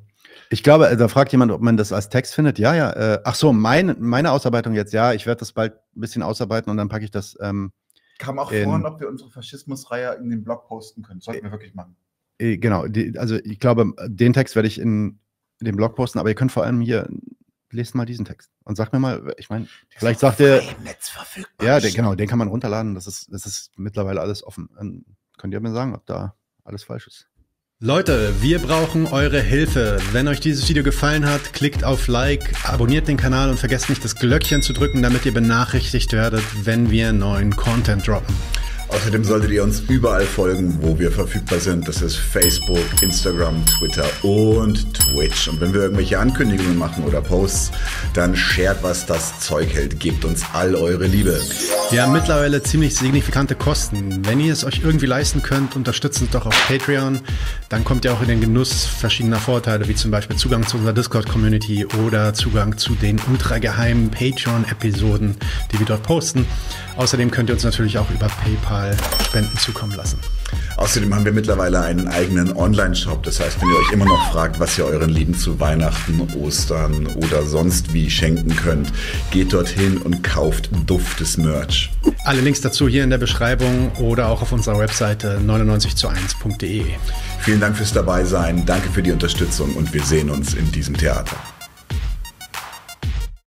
Ich glaube, äh, da fragt jemand, ob man das als Text findet. Ja, ja. Äh, ach so, mein, meine Ausarbeitung jetzt. Ja, ich werde das bald ein bisschen ausarbeiten und dann packe ich das. Ähm, Kam auch in, vor, ob wir unsere Faschismusreihe in den Blog posten können. Sollten wir wirklich machen. Äh, äh genau. Die, also, ich glaube, den Text werde ich in, in den Blog posten, aber ihr könnt vor allem hier lest mal diesen Text und sagt mir mal, ich meine, vielleicht sagt ihr. Netz verfügbar. Ja, den, genau, den kann man runterladen. Das ist, das ist mittlerweile alles offen. Dann könnt ihr mir sagen, ob da alles falsch ist. Leute, wir brauchen eure Hilfe. Wenn euch dieses Video gefallen hat, klickt auf Like, abonniert den Kanal und vergesst nicht das Glöckchen zu drücken, damit ihr benachrichtigt werdet, wenn wir neuen Content droppen. Außerdem solltet ihr uns überall folgen, wo wir verfügbar sind. Das ist Facebook, Instagram, Twitter und Twitch. Und wenn wir irgendwelche Ankündigungen machen oder Posts, dann shared, was das Zeug hält. Gebt uns all eure Liebe. Wir haben mittlerweile ziemlich signifikante Kosten. Wenn ihr es euch irgendwie leisten könnt, unterstützt uns doch auf Patreon. Dann kommt ihr auch in den Genuss verschiedener Vorteile, wie zum Beispiel Zugang zu unserer Discord-Community oder Zugang zu den ultrageheimen Patreon-Episoden, die wir dort posten. Außerdem könnt ihr uns natürlich auch über PayPal Spenden zukommen lassen. Außerdem haben wir mittlerweile einen eigenen Online-Shop. Das heißt, wenn ihr euch immer noch fragt, was ihr euren Lieben zu Weihnachten, Ostern oder sonst wie schenken könnt, geht dorthin und kauft duftes Merch. Alle Links dazu hier in der Beschreibung oder auch auf unserer Webseite 99 zu 1.de. Vielen Dank fürs Dabeisein, danke für die Unterstützung und wir sehen uns in diesem Theater.